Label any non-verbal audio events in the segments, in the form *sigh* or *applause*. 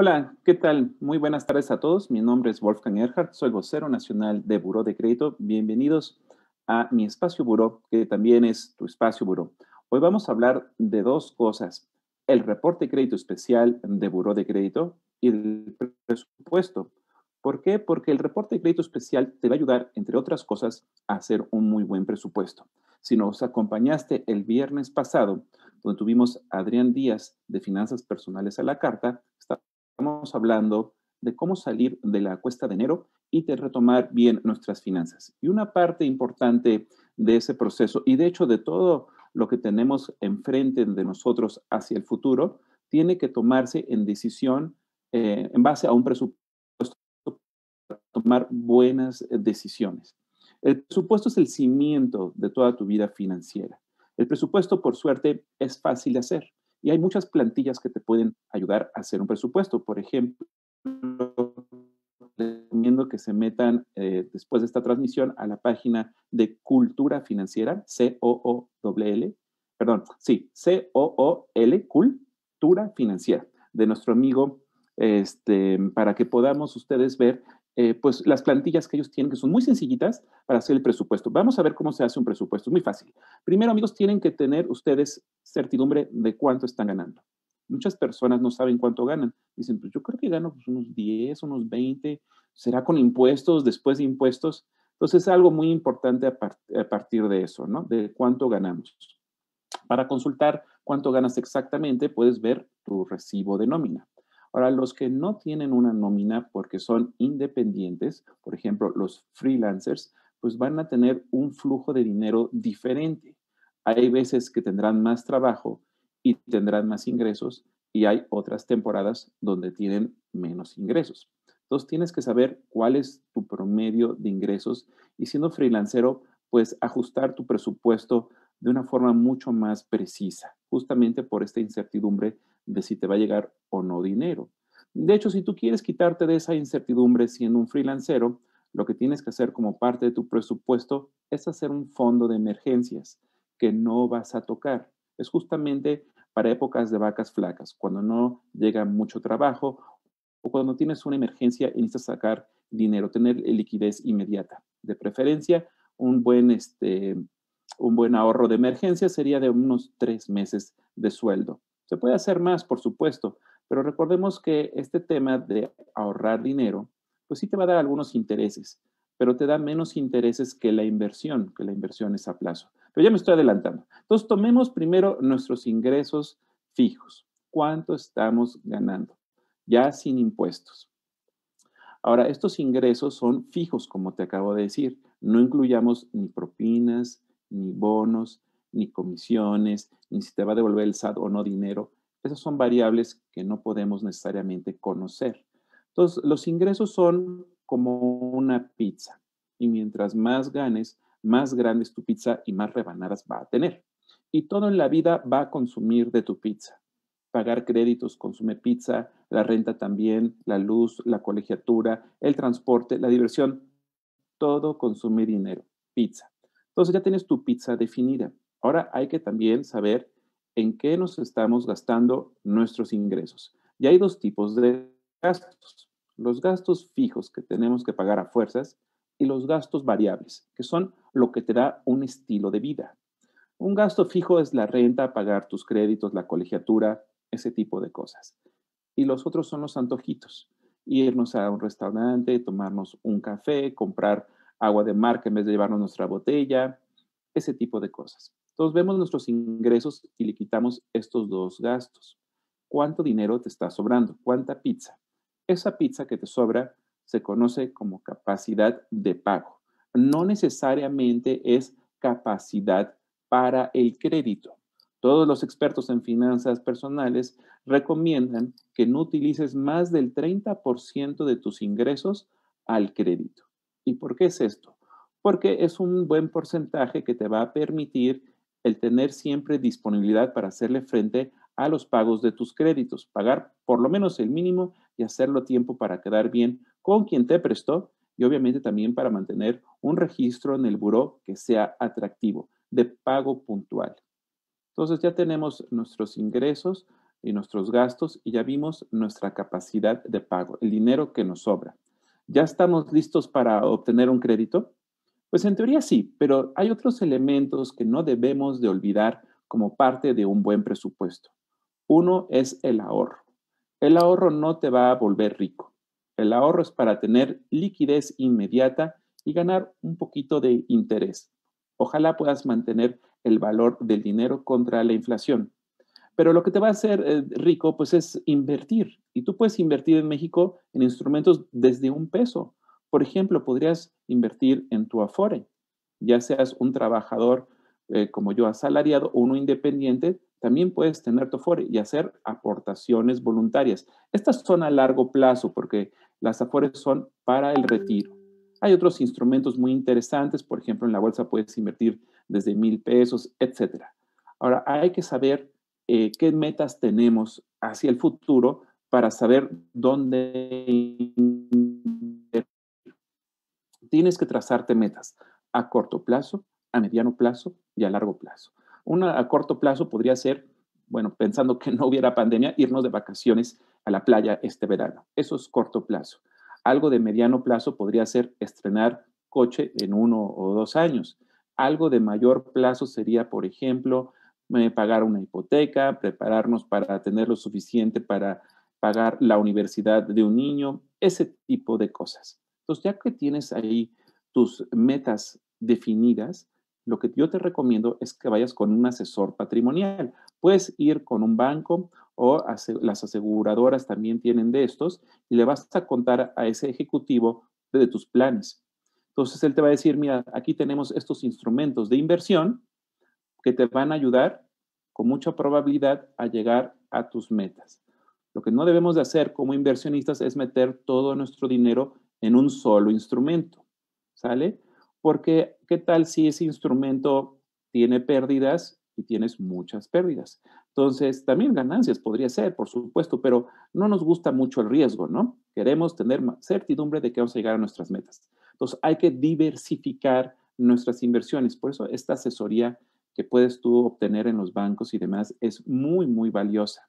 Hola, ¿qué tal? Muy buenas tardes a todos. Mi nombre es Wolfgang Erhardt, soy vocero nacional de Buró de Crédito. Bienvenidos a mi espacio Buró, que también es tu espacio Buró. Hoy vamos a hablar de dos cosas, el reporte de crédito especial de Buró de Crédito y el presupuesto. ¿Por qué? Porque el reporte de crédito especial te va a ayudar, entre otras cosas, a hacer un muy buen presupuesto. Si nos acompañaste el viernes pasado, donde tuvimos a Adrián Díaz de Finanzas Personales a la Carta, está estamos hablando de cómo salir de la cuesta de enero y de retomar bien nuestras finanzas. Y una parte importante de ese proceso, y de hecho de todo lo que tenemos enfrente de nosotros hacia el futuro, tiene que tomarse en decisión eh, en base a un presupuesto para tomar buenas eh, decisiones. El presupuesto es el cimiento de toda tu vida financiera. El presupuesto, por suerte, es fácil de hacer. Y hay muchas plantillas que te pueden ayudar a hacer un presupuesto. Por ejemplo, recomiendo que se metan eh, después de esta transmisión a la página de Cultura Financiera, C-O-O-L, perdón, sí, C-O-O-L, Cultura Financiera, de nuestro amigo, este, para que podamos ustedes ver eh, pues las plantillas que ellos tienen, que son muy sencillitas para hacer el presupuesto. Vamos a ver cómo se hace un presupuesto, es muy fácil. Primero, amigos, tienen que tener ustedes certidumbre de cuánto están ganando. Muchas personas no saben cuánto ganan. Dicen, pues yo creo que gano pues, unos 10, unos 20, será con impuestos, después de impuestos. Entonces, es algo muy importante a partir de eso, ¿no? De cuánto ganamos. Para consultar cuánto ganas exactamente, puedes ver tu recibo de nómina. Para los que no tienen una nómina porque son independientes, por ejemplo, los freelancers, pues van a tener un flujo de dinero diferente. Hay veces que tendrán más trabajo y tendrán más ingresos y hay otras temporadas donde tienen menos ingresos. Entonces tienes que saber cuál es tu promedio de ingresos y siendo freelancero, pues ajustar tu presupuesto de una forma mucho más precisa, justamente por esta incertidumbre de si te va a llegar o no dinero. De hecho, si tú quieres quitarte de esa incertidumbre siendo un freelancer, lo que tienes que hacer como parte de tu presupuesto es hacer un fondo de emergencias que no vas a tocar. Es justamente para épocas de vacas flacas, cuando no llega mucho trabajo o cuando tienes una emergencia y necesitas sacar dinero, tener liquidez inmediata. De preferencia, un buen, este, un buen ahorro de emergencia sería de unos tres meses de sueldo. Se puede hacer más, por supuesto, pero recordemos que este tema de ahorrar dinero, pues sí te va a dar algunos intereses, pero te da menos intereses que la inversión, que la inversión es a plazo. Pero ya me estoy adelantando. Entonces, tomemos primero nuestros ingresos fijos. ¿Cuánto estamos ganando? Ya sin impuestos. Ahora, estos ingresos son fijos, como te acabo de decir. No incluyamos ni propinas, ni bonos, ni comisiones, ni si te va a devolver el SAT o no dinero. Esas son variables que no podemos necesariamente conocer. Entonces, los ingresos son como una pizza y mientras más ganes, más grande es tu pizza y más rebanadas va a tener. Y todo en la vida va a consumir de tu pizza. Pagar créditos consume pizza, la renta también, la luz, la colegiatura, el transporte, la diversión, todo consume dinero, pizza. Entonces ya tienes tu pizza definida. Ahora hay que también saber en qué nos estamos gastando nuestros ingresos. Y hay dos tipos de gastos. Los gastos fijos que tenemos que pagar a fuerzas y los gastos variables, que son lo que te da un estilo de vida. Un gasto fijo es la renta, pagar tus créditos, la colegiatura, ese tipo de cosas. Y los otros son los antojitos. Irnos a un restaurante, tomarnos un café, comprar agua de marca en vez de llevarnos nuestra botella, ese tipo de cosas. Entonces vemos nuestros ingresos y le quitamos estos dos gastos. ¿Cuánto dinero te está sobrando? ¿Cuánta pizza? Esa pizza que te sobra se conoce como capacidad de pago. No necesariamente es capacidad para el crédito. Todos los expertos en finanzas personales recomiendan que no utilices más del 30% de tus ingresos al crédito. ¿Y por qué es esto? Porque es un buen porcentaje que te va a permitir el tener siempre disponibilidad para hacerle frente a los pagos de tus créditos, pagar por lo menos el mínimo y hacerlo a tiempo para quedar bien con quien te prestó y obviamente también para mantener un registro en el buró que sea atractivo, de pago puntual. Entonces ya tenemos nuestros ingresos y nuestros gastos y ya vimos nuestra capacidad de pago, el dinero que nos sobra. ¿Ya estamos listos para obtener un crédito? Pues en teoría sí, pero hay otros elementos que no debemos de olvidar como parte de un buen presupuesto. Uno es el ahorro. El ahorro no te va a volver rico. El ahorro es para tener liquidez inmediata y ganar un poquito de interés. Ojalá puedas mantener el valor del dinero contra la inflación. Pero lo que te va a hacer eh, rico, pues es invertir. Y tú puedes invertir en México en instrumentos desde un peso. Por ejemplo, podrías invertir en tu Afore, ya seas un trabajador eh, como yo asalariado o uno independiente, también puedes tener tu Afore y hacer aportaciones voluntarias. Estas son a largo plazo porque las Afores son para el retiro. Hay otros instrumentos muy interesantes, por ejemplo, en la bolsa puedes invertir desde mil pesos, etc. Ahora, hay que saber eh, qué metas tenemos hacia el futuro para saber dónde Tienes que trazarte metas a corto plazo, a mediano plazo y a largo plazo. Una a corto plazo podría ser, bueno, pensando que no hubiera pandemia, irnos de vacaciones a la playa este verano. Eso es corto plazo. Algo de mediano plazo podría ser estrenar coche en uno o dos años. Algo de mayor plazo sería, por ejemplo, pagar una hipoteca, prepararnos para tener lo suficiente para pagar la universidad de un niño, ese tipo de cosas. Entonces, ya que tienes ahí tus metas definidas, lo que yo te recomiendo es que vayas con un asesor patrimonial. Puedes ir con un banco o las aseguradoras también tienen de estos y le vas a contar a ese ejecutivo de tus planes. Entonces él te va a decir, mira, aquí tenemos estos instrumentos de inversión que te van a ayudar con mucha probabilidad a llegar a tus metas. Lo que no debemos de hacer como inversionistas es meter todo nuestro dinero en un solo instrumento, ¿sale? Porque, ¿qué tal si ese instrumento tiene pérdidas y tienes muchas pérdidas? Entonces, también ganancias podría ser, por supuesto, pero no nos gusta mucho el riesgo, ¿no? Queremos tener certidumbre de que vamos a llegar a nuestras metas. Entonces, hay que diversificar nuestras inversiones. Por eso, esta asesoría que puedes tú obtener en los bancos y demás es muy, muy valiosa.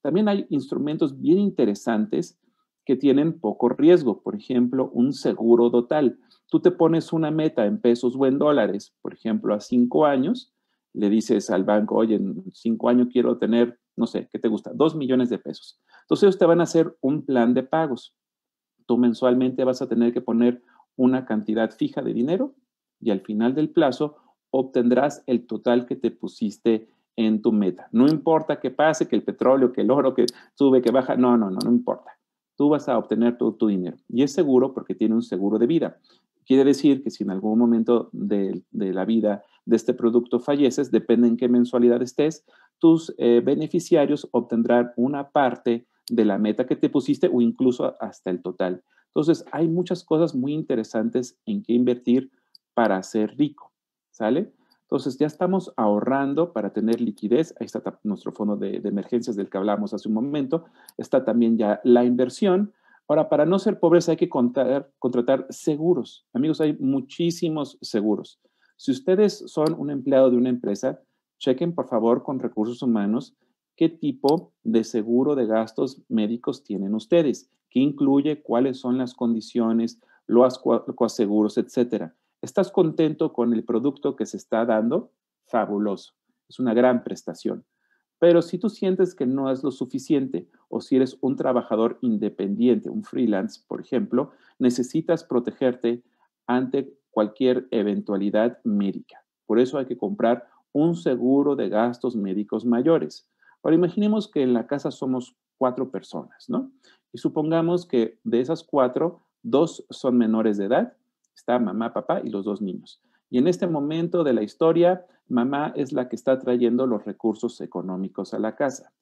También hay instrumentos bien interesantes que tienen poco riesgo, por ejemplo, un seguro total. Tú te pones una meta en pesos o en dólares, por ejemplo, a cinco años, le dices al banco, oye, en cinco años quiero tener, no sé, ¿qué te gusta? Dos millones de pesos. Entonces ellos te van a hacer un plan de pagos. Tú mensualmente vas a tener que poner una cantidad fija de dinero y al final del plazo obtendrás el total que te pusiste en tu meta. No importa qué pase, que el petróleo, que el oro, que sube, que baja, no, no, no, no importa tú vas a obtener todo tu dinero. Y es seguro porque tiene un seguro de vida. Quiere decir que si en algún momento de, la vida de este producto falleces, depende en qué mensualidad estés, tus eh, beneficiarios obtendrán una parte de la meta que te pusiste o incluso hasta el total. Entonces, hay muchas cosas muy interesantes en qué invertir para ser rico, ¿sale? Entonces ya estamos ahorrando para tener liquidez. Ahí está nuestro fondo de, emergencias del que hablamos hace un momento. Está también ya la inversión. Ahora, para no ser pobres hay que contratar seguros. Amigos, hay muchísimos seguros. Si ustedes son un empleado de una empresa, chequen por favor con recursos humanos qué tipo de seguro de gastos médicos tienen ustedes, qué incluye, cuáles son las condiciones, los coaseguros, etcétera. ¿Estás contento con el producto que se está dando? Fabuloso, es una gran prestación. Pero si tú sientes que no es lo suficiente o si eres un trabajador independiente, un freelance, por ejemplo, necesitas protegerte ante cualquier eventualidad médica. Por eso hay que comprar un seguro de gastos médicos mayores. Ahora imaginemos que en la casa somos cuatro personas, ¿no? Y supongamos que de esas cuatro, dos son menores de edad está mamá, papá y los dos niños. Y en este momento de la historia, mamá es la que está trayendo los recursos económicos a la casa.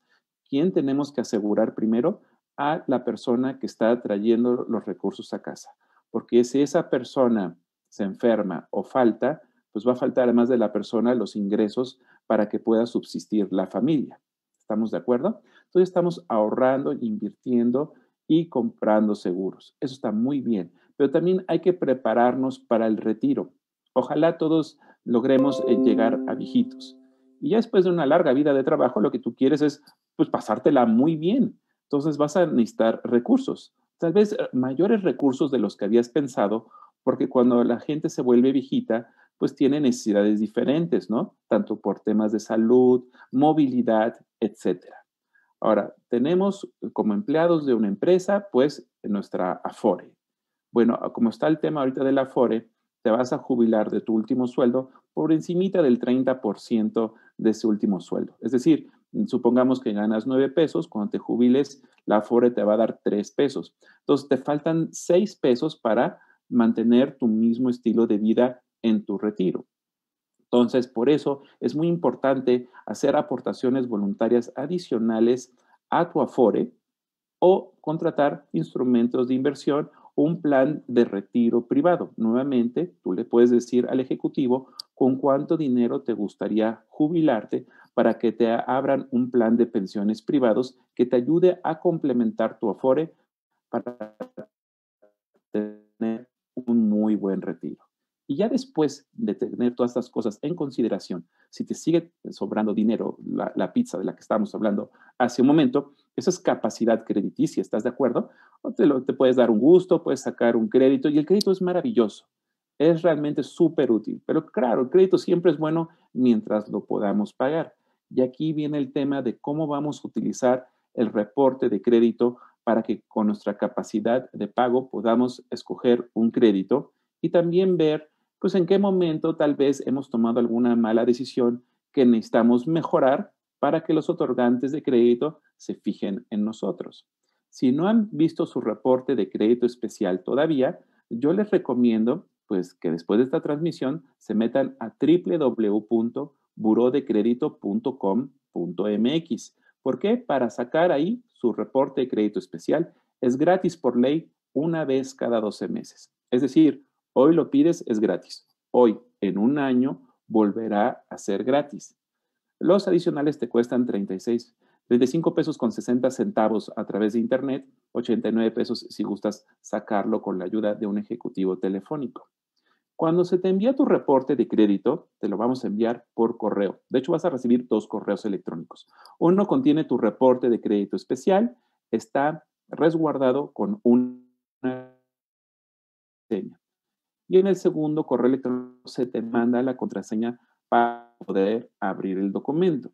¿Quién tenemos que asegurar primero? A la persona que está trayendo los recursos a casa. Porque si esa persona se enferma o falta, pues va a faltar además de la persona los ingresos para que pueda subsistir la familia. ¿Estamos de acuerdo? Entonces estamos ahorrando, invirtiendo y comprando seguros. Eso está muy bien pero también hay que prepararnos para el retiro. Ojalá todos logremos eh, llegar a viejitos. Y ya después de una larga vida de trabajo, lo que tú quieres es pues pasártela muy bien. Entonces vas a necesitar recursos, tal vez eh, mayores recursos de los que habías pensado, porque cuando la gente se vuelve viejita, pues tiene necesidades diferentes, ¿no? Tanto por temas de salud, movilidad, etcétera. Ahora, tenemos eh, como empleados de una empresa, pues nuestra Afore, bueno, ah, como está el tema ahorita del Afore, te vas a jubilar de tu último sueldo por encimita del 30% de ese último sueldo. Es decir, supongamos que ganas 9 pesos, cuando te jubiles, la Afore te va a dar 3 pesos. Entonces, te faltan 6 pesos para mantener tu mismo estilo de vida en tu retiro. Entonces, por eso es muy importante hacer aportaciones voluntarias adicionales a tu Afore o contratar instrumentos de inversión un plan de retiro privado. Nuevamente, tú le puedes decir al ejecutivo con cuánto dinero te gustaría jubilarte para que te abran un plan de pensiones privados que te ayude a complementar tu afore para tener un muy buen retiro. Y ya después de tener todas estas cosas en consideración, si te sigue sobrando dinero, la, pizza de la que estábamos hablando hace un momento, esa es capacidad crediticia, ¿estás de acuerdo? te, te puedes dar un gusto, puedes sacar un crédito y el crédito es maravilloso, es realmente súper útil. Pero claro, el crédito siempre es bueno mientras lo podamos pagar. Y aquí viene el tema de cómo vamos a utilizar el reporte de crédito para que con nuestra capacidad de pago podamos escoger un crédito y también ver pues en qué momento tal vez hemos tomado alguna mala decisión que necesitamos mejorar para que los otorgantes de crédito se fijen en nosotros. Si no han visto su reporte de crédito especial todavía, yo les recomiendo pues que después de esta transmisión se metan a www.burodecredito.com.mx. porque Para sacar ahí su reporte de crédito especial. Es gratis por ley una vez cada 12 meses. Es decir, hoy lo pides, es gratis. Hoy, en un año, volverá a ser gratis. Los adicionales te cuestan 36 35 pesos con 60 centavos a través de Internet, 89 pesos si gustas sacarlo con la ayuda de un ejecutivo telefónico. Cuando se te envía tu reporte de crédito, te lo vamos a enviar por correo. De hecho, vas a recibir dos correos electrónicos. Uno contiene tu reporte de crédito especial, está resguardado con una contraseña. Y en el segundo correo electrónico se te manda la contraseña para poder abrir el documento.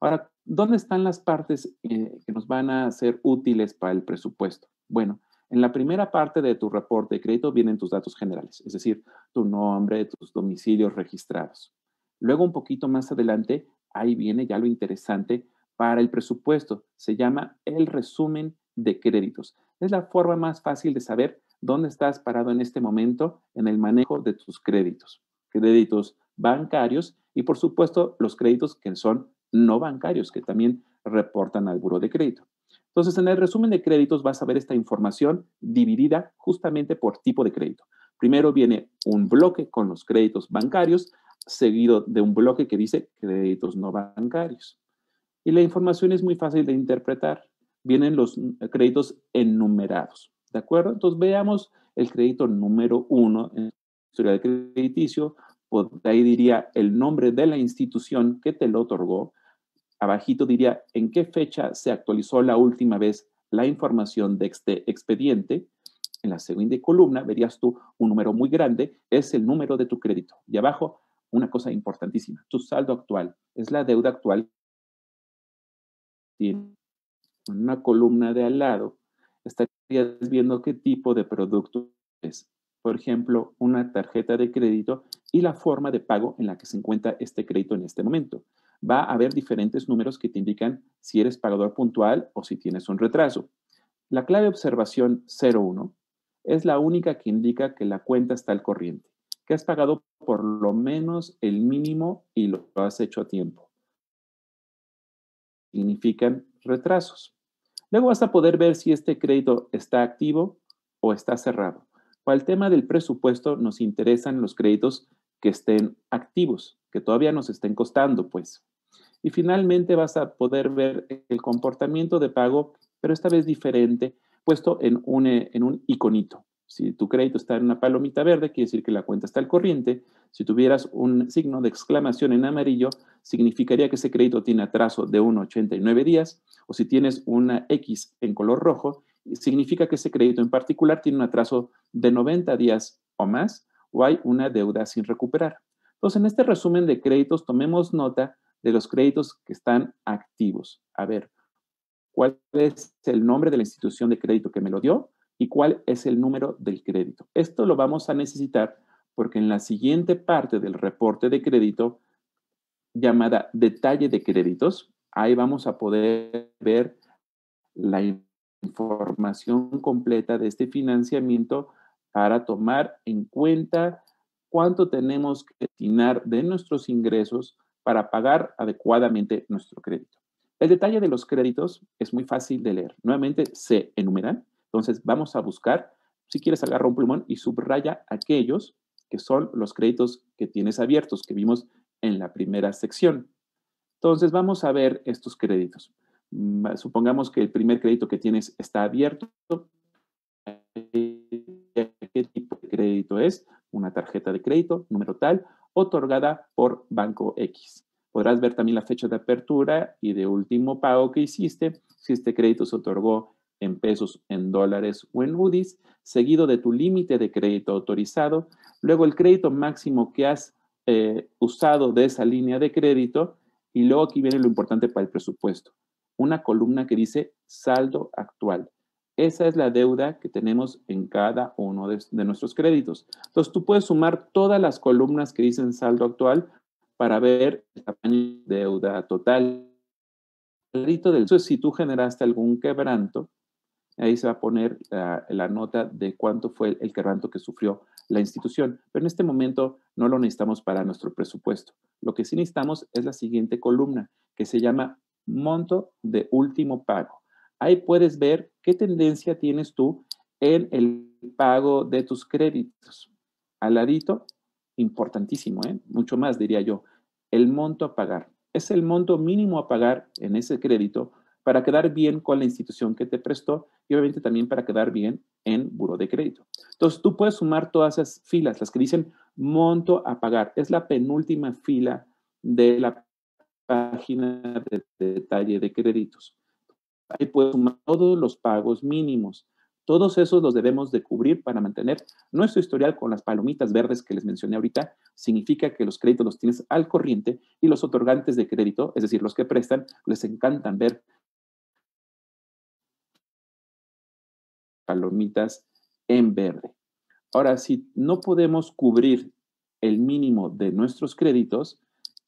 Ahora, ¿Dónde están las partes eh, que nos van a ser útiles para el presupuesto? Bueno, en la primera parte de tu reporte de crédito vienen tus datos generales, es decir, tu nombre, tus domicilios registrados. Luego, un poquito más adelante, ahí viene ya lo interesante para el presupuesto. Se llama el resumen de créditos. Es la forma más fácil de saber dónde estás parado en este momento en el manejo de tus créditos. Créditos bancarios y, por supuesto, los créditos que son no bancarios que también reportan al buro de crédito. Entonces, en el resumen de créditos vas a ver esta información dividida justamente por tipo de crédito. Primero viene un bloque con los créditos bancarios, seguido de un bloque que dice créditos no bancarios. Y la información es muy fácil de interpretar. Vienen los créditos enumerados, ¿de acuerdo? Entonces veamos el crédito número uno en historia historial crediticio, ahí diría el nombre de la institución que te lo otorgó, abajito diría en qué fecha se actualizó la última vez la información de este expediente. En la segunda columna verías tú un número muy grande, es el número de tu crédito. Y abajo, una cosa importantísima, tu saldo actual, es la deuda actual. tiene una columna de al lado estarías viendo qué tipo de producto es. Por ejemplo, una tarjeta de crédito la forma de pago en la que se encuentra este crédito en este momento. Va a haber diferentes números que te indican si eres pagador puntual o si tienes un retraso. La clave observación 01 es la única que indica que la cuenta está al corriente, que has pagado por lo menos el mínimo y lo has hecho a tiempo. Significan retrasos. Luego vas a poder ver si este crédito está activo o está cerrado. Para el tema del presupuesto nos interesan los créditos que estén activos, que todavía nos estén costando, pues. Y finalmente vas a poder ver el comportamiento de pago, pero esta vez diferente, puesto en un, eh, en un iconito. Si tu crédito está en una palomita verde, quiere decir que la cuenta está al corriente. Si tuvieras un signo de exclamación en amarillo, significaría que ese crédito tiene atraso de 1,89 días. O si tienes una X en color rojo, significa que ese crédito en particular tiene un atraso de 90 días o más hay una deuda sin recuperar. Entonces, en este resumen de créditos, tomemos nota de los créditos que están activos. A ver, ¿cuál es el nombre de la institución de crédito que me lo dio y cuál es el número del crédito? Esto lo vamos a necesitar porque en la siguiente parte del reporte de crédito, llamada detalle de créditos, ahí vamos a poder ver la información completa de este financiamiento para tomar en cuenta cuánto tenemos que destinar de nuestros ingresos para pagar adecuadamente nuestro crédito. El detalle de los créditos es muy fácil de leer. Nuevamente se enumeran, entonces vamos a buscar, si quieres agarra un plumón y subraya aquellos que son los créditos que tienes abiertos, que vimos en la primera sección. Entonces vamos a ver estos créditos. Mm, supongamos que el primer crédito que tienes está abierto crédito es una tarjeta de crédito, número tal, otorgada por Banco X. Podrás ver también la fecha de apertura y de último pago que hiciste, si este crédito se otorgó en pesos, en dólares o en UDIs, seguido de tu límite de crédito autorizado, luego el crédito máximo que has eh, usado de esa línea de crédito y luego aquí viene lo importante para el presupuesto, una columna que dice saldo actual. Esa es la deuda que tenemos en cada uno de, nuestros créditos. Entonces tú puedes sumar todas las columnas que dicen saldo actual para ver el tamaño de deuda total. Del, si tú generaste algún quebranto, ahí se va a poner la, nota de cuánto fue el quebranto que sufrió la institución. Pero en este momento no lo necesitamos para nuestro presupuesto. Lo que sí necesitamos es la siguiente columna, que se llama monto de último pago. Ahí puedes ver qué tendencia tienes tú en el pago de tus créditos. Al ladito, importantísimo, ¿eh? mucho más diría yo, el monto a pagar. Es el monto mínimo a pagar en ese crédito para quedar bien con la institución que te prestó y obviamente también para quedar bien en buro de crédito. Entonces tú puedes sumar todas esas filas, las que dicen monto a pagar. Es la penúltima fila de la página de detalle de créditos. Ahí pues todos los pagos mínimos. Todos esos los debemos de cubrir para mantener nuestro historial con las palomitas verdes que les mencioné ahorita. Significa que los créditos los tienes al corriente y los otorgantes de crédito, es decir, los que prestan, les encantan ver palomitas en verde. Ahora, si no podemos cubrir el mínimo de nuestros créditos,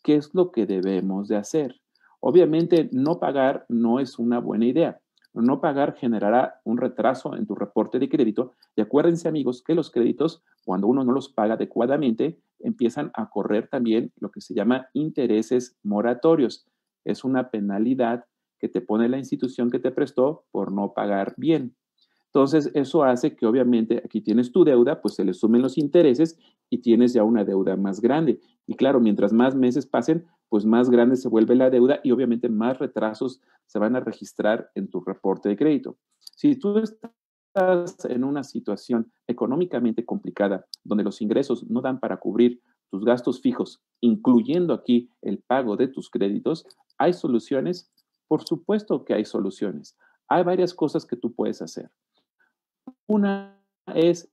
¿qué es lo que debemos de hacer? Obviamente, no pagar no es una buena idea. No pagar generará un retraso en tu reporte de crédito y acuérdense amigos que los créditos, cuando uno no los paga adecuadamente, empiezan a correr también lo que se llama intereses moratorios. Es una penalidad que te pone la institución que te prestó por no pagar bien. Entonces, eso hace que obviamente aquí tienes tu deuda, pues se le sumen los intereses y tienes ya una deuda más grande. Y claro, mientras más meses pasen, pues más grande se vuelve la deuda y obviamente más retrasos se van a registrar en tu reporte de crédito. Si tú estás en una situación económicamente complicada, donde los ingresos no dan para cubrir tus gastos fijos, incluyendo aquí el pago de tus créditos, ¿hay soluciones? Por supuesto que hay soluciones. Hay varias cosas que tú puedes hacer. Una es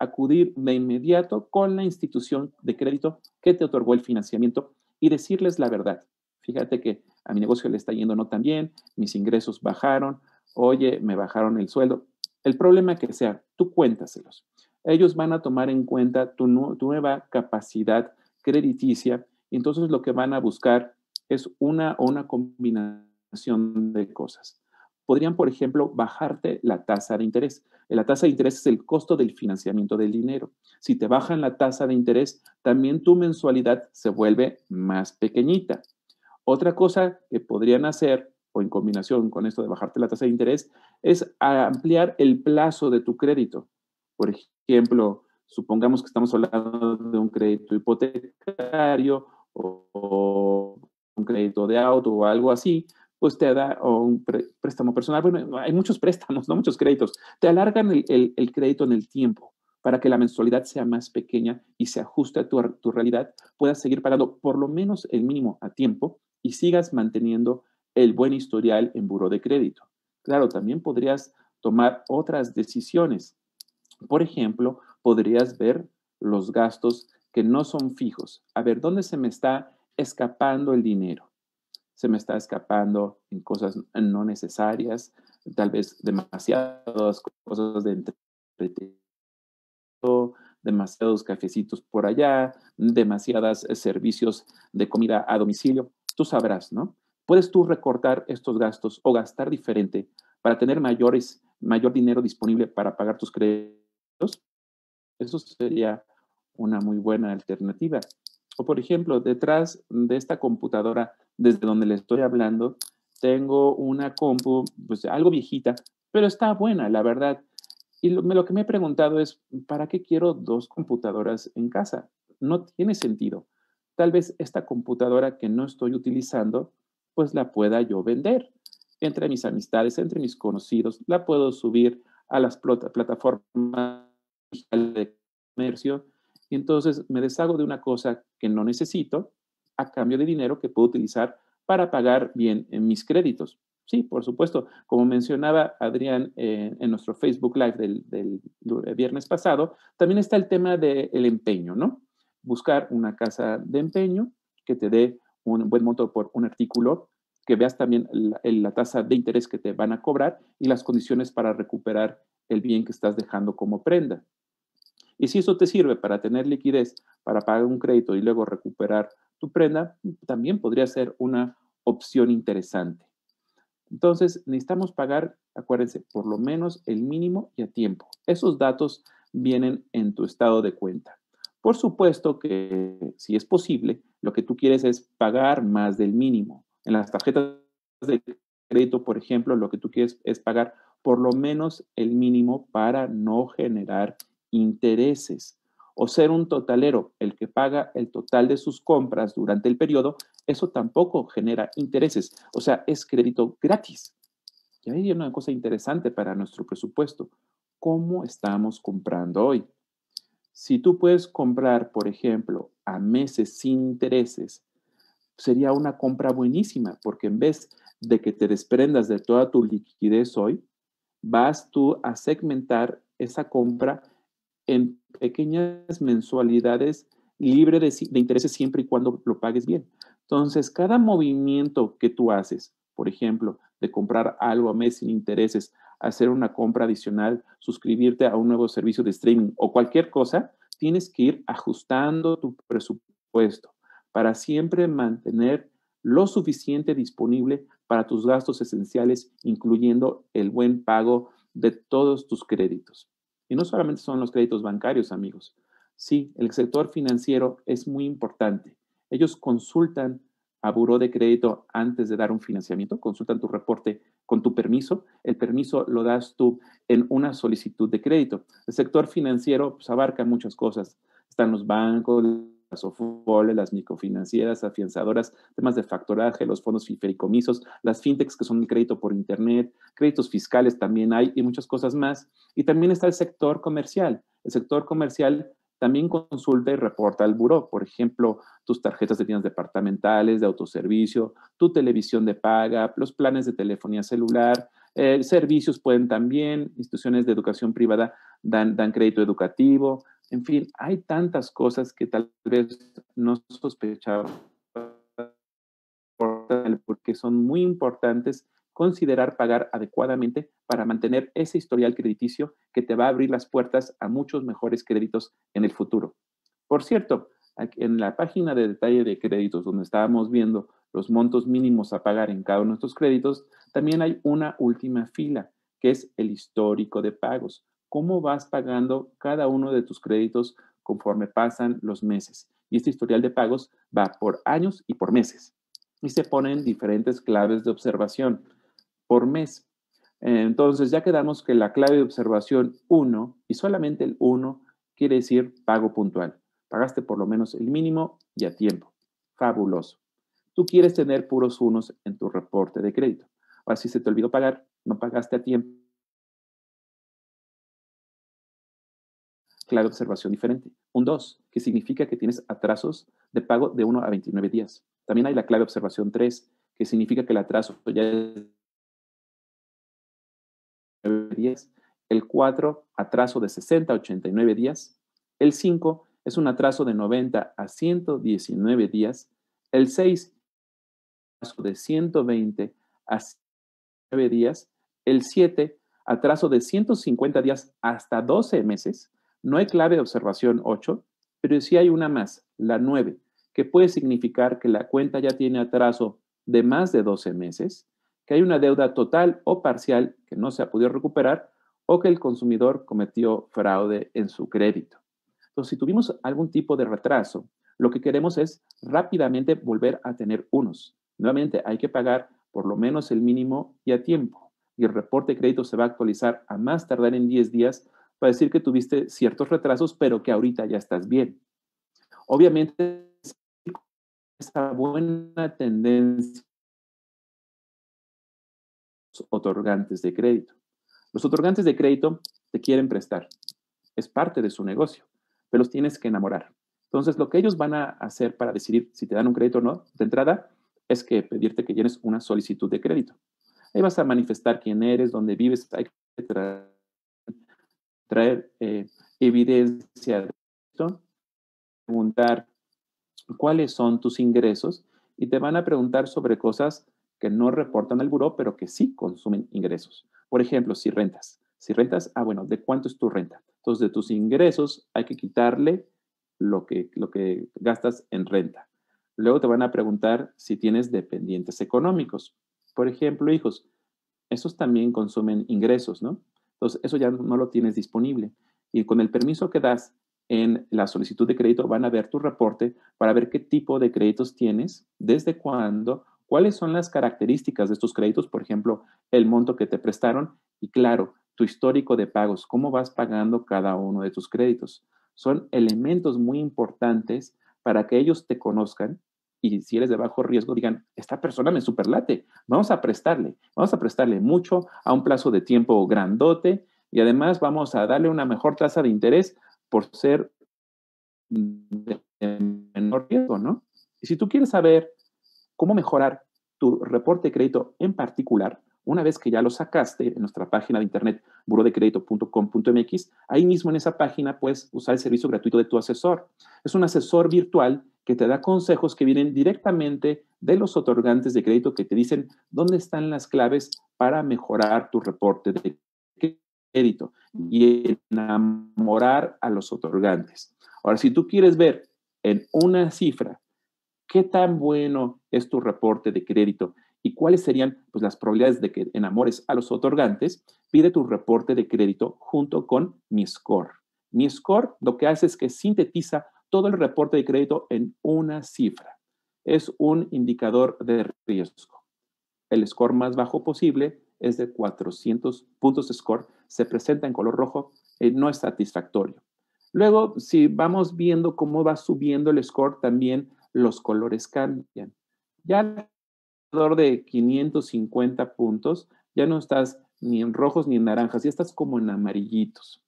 acudir de inmediato con la institución de crédito que te otorgó el financiamiento y decirles la verdad. Fíjate que a mi negocio le está yendo no tan bien, mis ingresos bajaron, oye, me bajaron el sueldo. El problema que sea, tú cuéntaselos. Ellos van a tomar en cuenta tu, nueva capacidad crediticia entonces lo que van a buscar es una, una combinación de cosas podrían, por ejemplo, bajarte la tasa de interés. La tasa de interés es el costo del financiamiento del dinero. Si te bajan la tasa de interés, también tu mensualidad se vuelve más pequeñita. Otra cosa que podrían hacer, o en combinación con esto de bajarte la tasa de interés, es ampliar el plazo de tu crédito. Por ejemplo, supongamos que estamos hablando de un crédito hipotecario o, o un crédito de auto o algo así, te da un préstamo personal. Bueno, hay muchos préstamos, *laughs* no muchos créditos. Te alargan el, crédito en el tiempo para que la mensualidad sea más pequeña y se ajuste a tu, tu, realidad, puedas seguir pagando por lo menos el mínimo a tiempo y sigas manteniendo el buen historial en buro de crédito. Claro, también podrías tomar otras decisiones. Por ejemplo, podrías ver los gastos que no son fijos. A ver, ¿dónde se me está escapando el dinero? se me está escapando en cosas no necesarias, tal vez demasiadas cosas de entretenimiento, demasiados cafecitos por allá, demasiados eh, servicios de comida a domicilio. Tú sabrás, ¿no? Puedes tú recortar estos gastos o gastar diferente para tener mayores, mayor dinero disponible para pagar tus créditos. Eso sería una muy buena alternativa. O por ejemplo, detrás de esta computadora desde donde le estoy hablando, tengo una compu, pues algo viejita, pero está buena, la verdad. Y lo, que me he preguntado es, ¿para qué quiero dos computadoras en casa? No tiene sentido. Tal vez esta computadora que no estoy utilizando, pues la pueda yo vender entre mis amistades, entre mis conocidos, la puedo subir a las plataformas de comercio y entonces me deshago de una cosa que no necesito a cambio de dinero que puedo utilizar para pagar bien en eh, mis créditos. Sí, por supuesto. Como mencionaba Adrián eh, en nuestro Facebook Live del, eh, viernes pasado, también está el tema del empeño, ¿no? Buscar una casa de empeño que te dé un buen monto por un artículo, que veas también la tasa de interés que te van a cobrar y las condiciones para recuperar el bien que estás dejando como prenda. Y si eso te sirve para tener liquidez, para pagar un crédito y luego recuperar tu prenda también podría ser una opción interesante. Entonces, necesitamos pagar, acuérdense, por lo menos el mínimo y a tiempo. Esos datos vienen en tu estado de cuenta. Por supuesto que, si es posible, lo que tú quieres es pagar más del mínimo. En las tarjetas de crédito, por ejemplo, lo que tú quieres es pagar por lo menos el mínimo para no generar intereses o ser un totalero, el que paga el total de sus compras durante el periodo, eso tampoco genera intereses, o sea, es crédito gratis. Y ahí viene una cosa interesante para nuestro presupuesto. ¿Cómo estamos comprando hoy? Si tú puedes comprar, por ejemplo, a meses sin intereses, sería una compra buenísima, porque en vez de que te desprendas de toda tu liquidez hoy, vas tú a segmentar esa compra en pequeñas mensualidades libre de, intereses siempre y cuando lo pagues bien. Entonces, cada movimiento que tú haces, por ejemplo, de comprar algo a mes sin intereses, hacer una compra adicional, suscribirte a un nuevo servicio de streaming o cualquier cosa, tienes que ir ajustando tu presupuesto para siempre mantener lo suficiente disponible para tus gastos esenciales, incluyendo el buen pago de todos tus créditos. Y no solamente son los créditos bancarios, amigos. Sí, el sector financiero es muy importante. Ellos consultan a buró de crédito antes de dar un financiamiento, consultan tu reporte con tu permiso. El permiso lo das tú en una solicitud de crédito. El sector financiero pues, abarca muchas cosas. Están los bancos, Sofole, las microfinancieras, afianzadoras, temas de factoraje, los fondos comisos, las fintechs que son el crédito por Internet, créditos fiscales también hay y muchas cosas más. Y también está el sector comercial. El sector comercial también consulta y reporta al buró, por ejemplo, tus tarjetas de tiendas departamentales, de autoservicio, tu televisión de paga, los planes de telefonía celular, eh, servicios pueden también, instituciones de educación privada dan, dan crédito educativo, en fin, hay tantas cosas que tal vez no sospechaba porque son muy importantes considerar pagar adecuadamente para mantener ese historial crediticio que te va a abrir las puertas a muchos mejores créditos en el futuro. Por cierto, en la página de detalle de créditos donde estábamos viendo los montos mínimos a pagar en cada uno de estos créditos, también hay una última fila, que es el histórico de pagos cómo vas pagando cada uno de tus créditos conforme pasan los meses. Y este historial de pagos va por años y por meses. Y se ponen diferentes claves de observación por mes. Entonces ya quedamos que la clave de observación 1 y solamente el 1 quiere decir pago puntual. Pagaste por lo menos el mínimo y a tiempo. Fabuloso. Tú quieres tener puros unos en tu reporte de crédito. Ahora, se te olvidó pagar, no pagaste a tiempo, de observación diferente. Un 2, que significa que tienes atrasos de pago de 1 a 29 días. También hay la clave de observación 3, que significa que el atraso ya es de días. El 4, atraso de 60 a 89 días. El 5 es un atraso de 90 a 119 días. El 6, atraso de 120 a 9 días. El 7, atraso de 150 días hasta 12 meses. No hay clave de observación 8, pero sí hay una más, la 9, que puede significar que la cuenta ya tiene atraso de más de 12 meses, que hay una deuda total o parcial que no se ha podido recuperar o que el consumidor cometió fraude en su crédito. Entonces, si tuvimos algún tipo de retraso, lo que queremos es rápidamente volver a tener unos. Nuevamente, hay que pagar por lo menos el mínimo y a tiempo. Y el reporte de crédito se va a actualizar a más tardar en 10 días para decir que tuviste ciertos retrasos, pero que ahorita ya estás bien. Obviamente, esa buena tendencia otorgantes de crédito. Los otorgantes de crédito te quieren prestar, es parte de su negocio, pero los tienes que enamorar. Entonces, lo que ellos van a hacer para decidir si te dan un crédito o no de entrada es que pedirte que llenes una solicitud de crédito. Ahí vas a manifestar quién eres, dónde vives, hay traer eh, evidencia de esto, preguntar cuáles son tus ingresos y te van a preguntar sobre cosas que no reportan al buró, pero que sí consumen ingresos. Por ejemplo, si rentas. Si rentas, ah, bueno, ¿de cuánto es tu renta? Entonces, de tus ingresos hay que quitarle lo que, lo que gastas en renta. Luego te van a preguntar si tienes dependientes económicos. Por ejemplo, hijos. Esos también consumen ingresos, ¿no? Entonces, eso ya no lo tienes disponible. Y con el permiso que das en la solicitud de crédito, van a ver tu reporte para ver qué tipo de créditos tienes, desde cuándo, cuáles son las características de estos créditos, por ejemplo, el monto que te prestaron y, claro, tu histórico de pagos, cómo vas pagando cada uno de tus créditos. Son elementos muy importantes para que ellos te conozcan y si eres de bajo riesgo, digan, esta persona me superlate, vamos a prestarle, vamos a prestarle mucho a un plazo de tiempo grandote y además vamos a darle una mejor tasa de interés por ser de menor riesgo, ¿no? Y si tú quieres saber cómo mejorar tu reporte de crédito en particular, una vez que ya lo sacaste en nuestra página de internet burodecredito.com.mx, ahí mismo en esa página puedes usar el servicio gratuito de tu asesor. Es un asesor virtual que te da consejos que vienen directamente de los otorgantes de crédito que te dicen dónde están las claves para mejorar tu reporte de crédito y enamorar a los otorgantes. Ahora, si tú quieres ver en una cifra qué tan bueno es tu reporte de crédito y cuáles serían pues, las probabilidades de que enamores a los otorgantes, pide tu reporte de crédito junto con mi score. Mi score lo que hace es que sintetiza todo el reporte de crédito en una cifra. Es un indicador de riesgo. El score más bajo posible es de 400 puntos de score. Se presenta en color rojo. Eh, no es satisfactorio. Luego, si vamos viendo cómo va subiendo el score, también los colores cambian. Ya alrededor de 550 puntos, ya no estás ni en rojos ni en naranjas, ya estás como en amarillitos.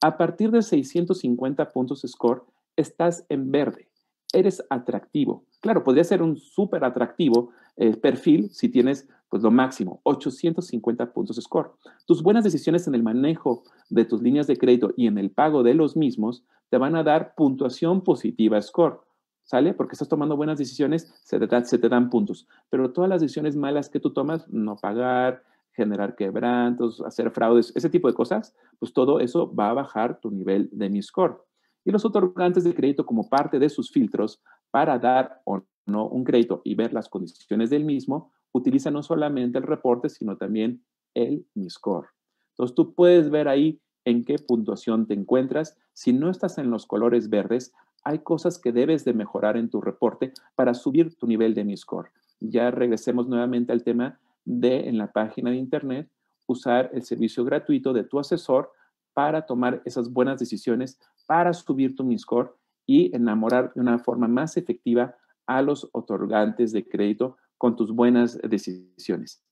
A partir de 650 puntos score, estás en verde, eres atractivo. Claro, podría ser un súper atractivo eh, perfil si tienes pues lo máximo, 850 puntos score. Tus buenas decisiones en el manejo de tus líneas de crédito y en el pago de los mismos te van a dar puntuación positiva score. ¿Sale? Porque estás tomando buenas decisiones, se te, se te dan puntos. Pero todas las decisiones malas que tú tomas, no pagar, generar quebrantos, hacer fraudes, ese tipo de cosas, pues todo eso va a bajar tu nivel de mi score y los otorgantes de crédito como parte de sus filtros para dar o no un crédito y ver las condiciones del mismo, utilizan no solamente el reporte, sino también el MISCOR. Entonces tú puedes ver ahí en qué puntuación te encuentras. Si no estás en los colores verdes, hay cosas que debes de mejorar en tu reporte para subir tu nivel de MISCOR. Ya regresemos nuevamente al tema de en la página de internet usar el servicio gratuito de tu asesor para tomar esas buenas decisiones, para subir tu MISCOR y enamorar de una forma más efectiva a los otorgantes de crédito con tus buenas decisiones.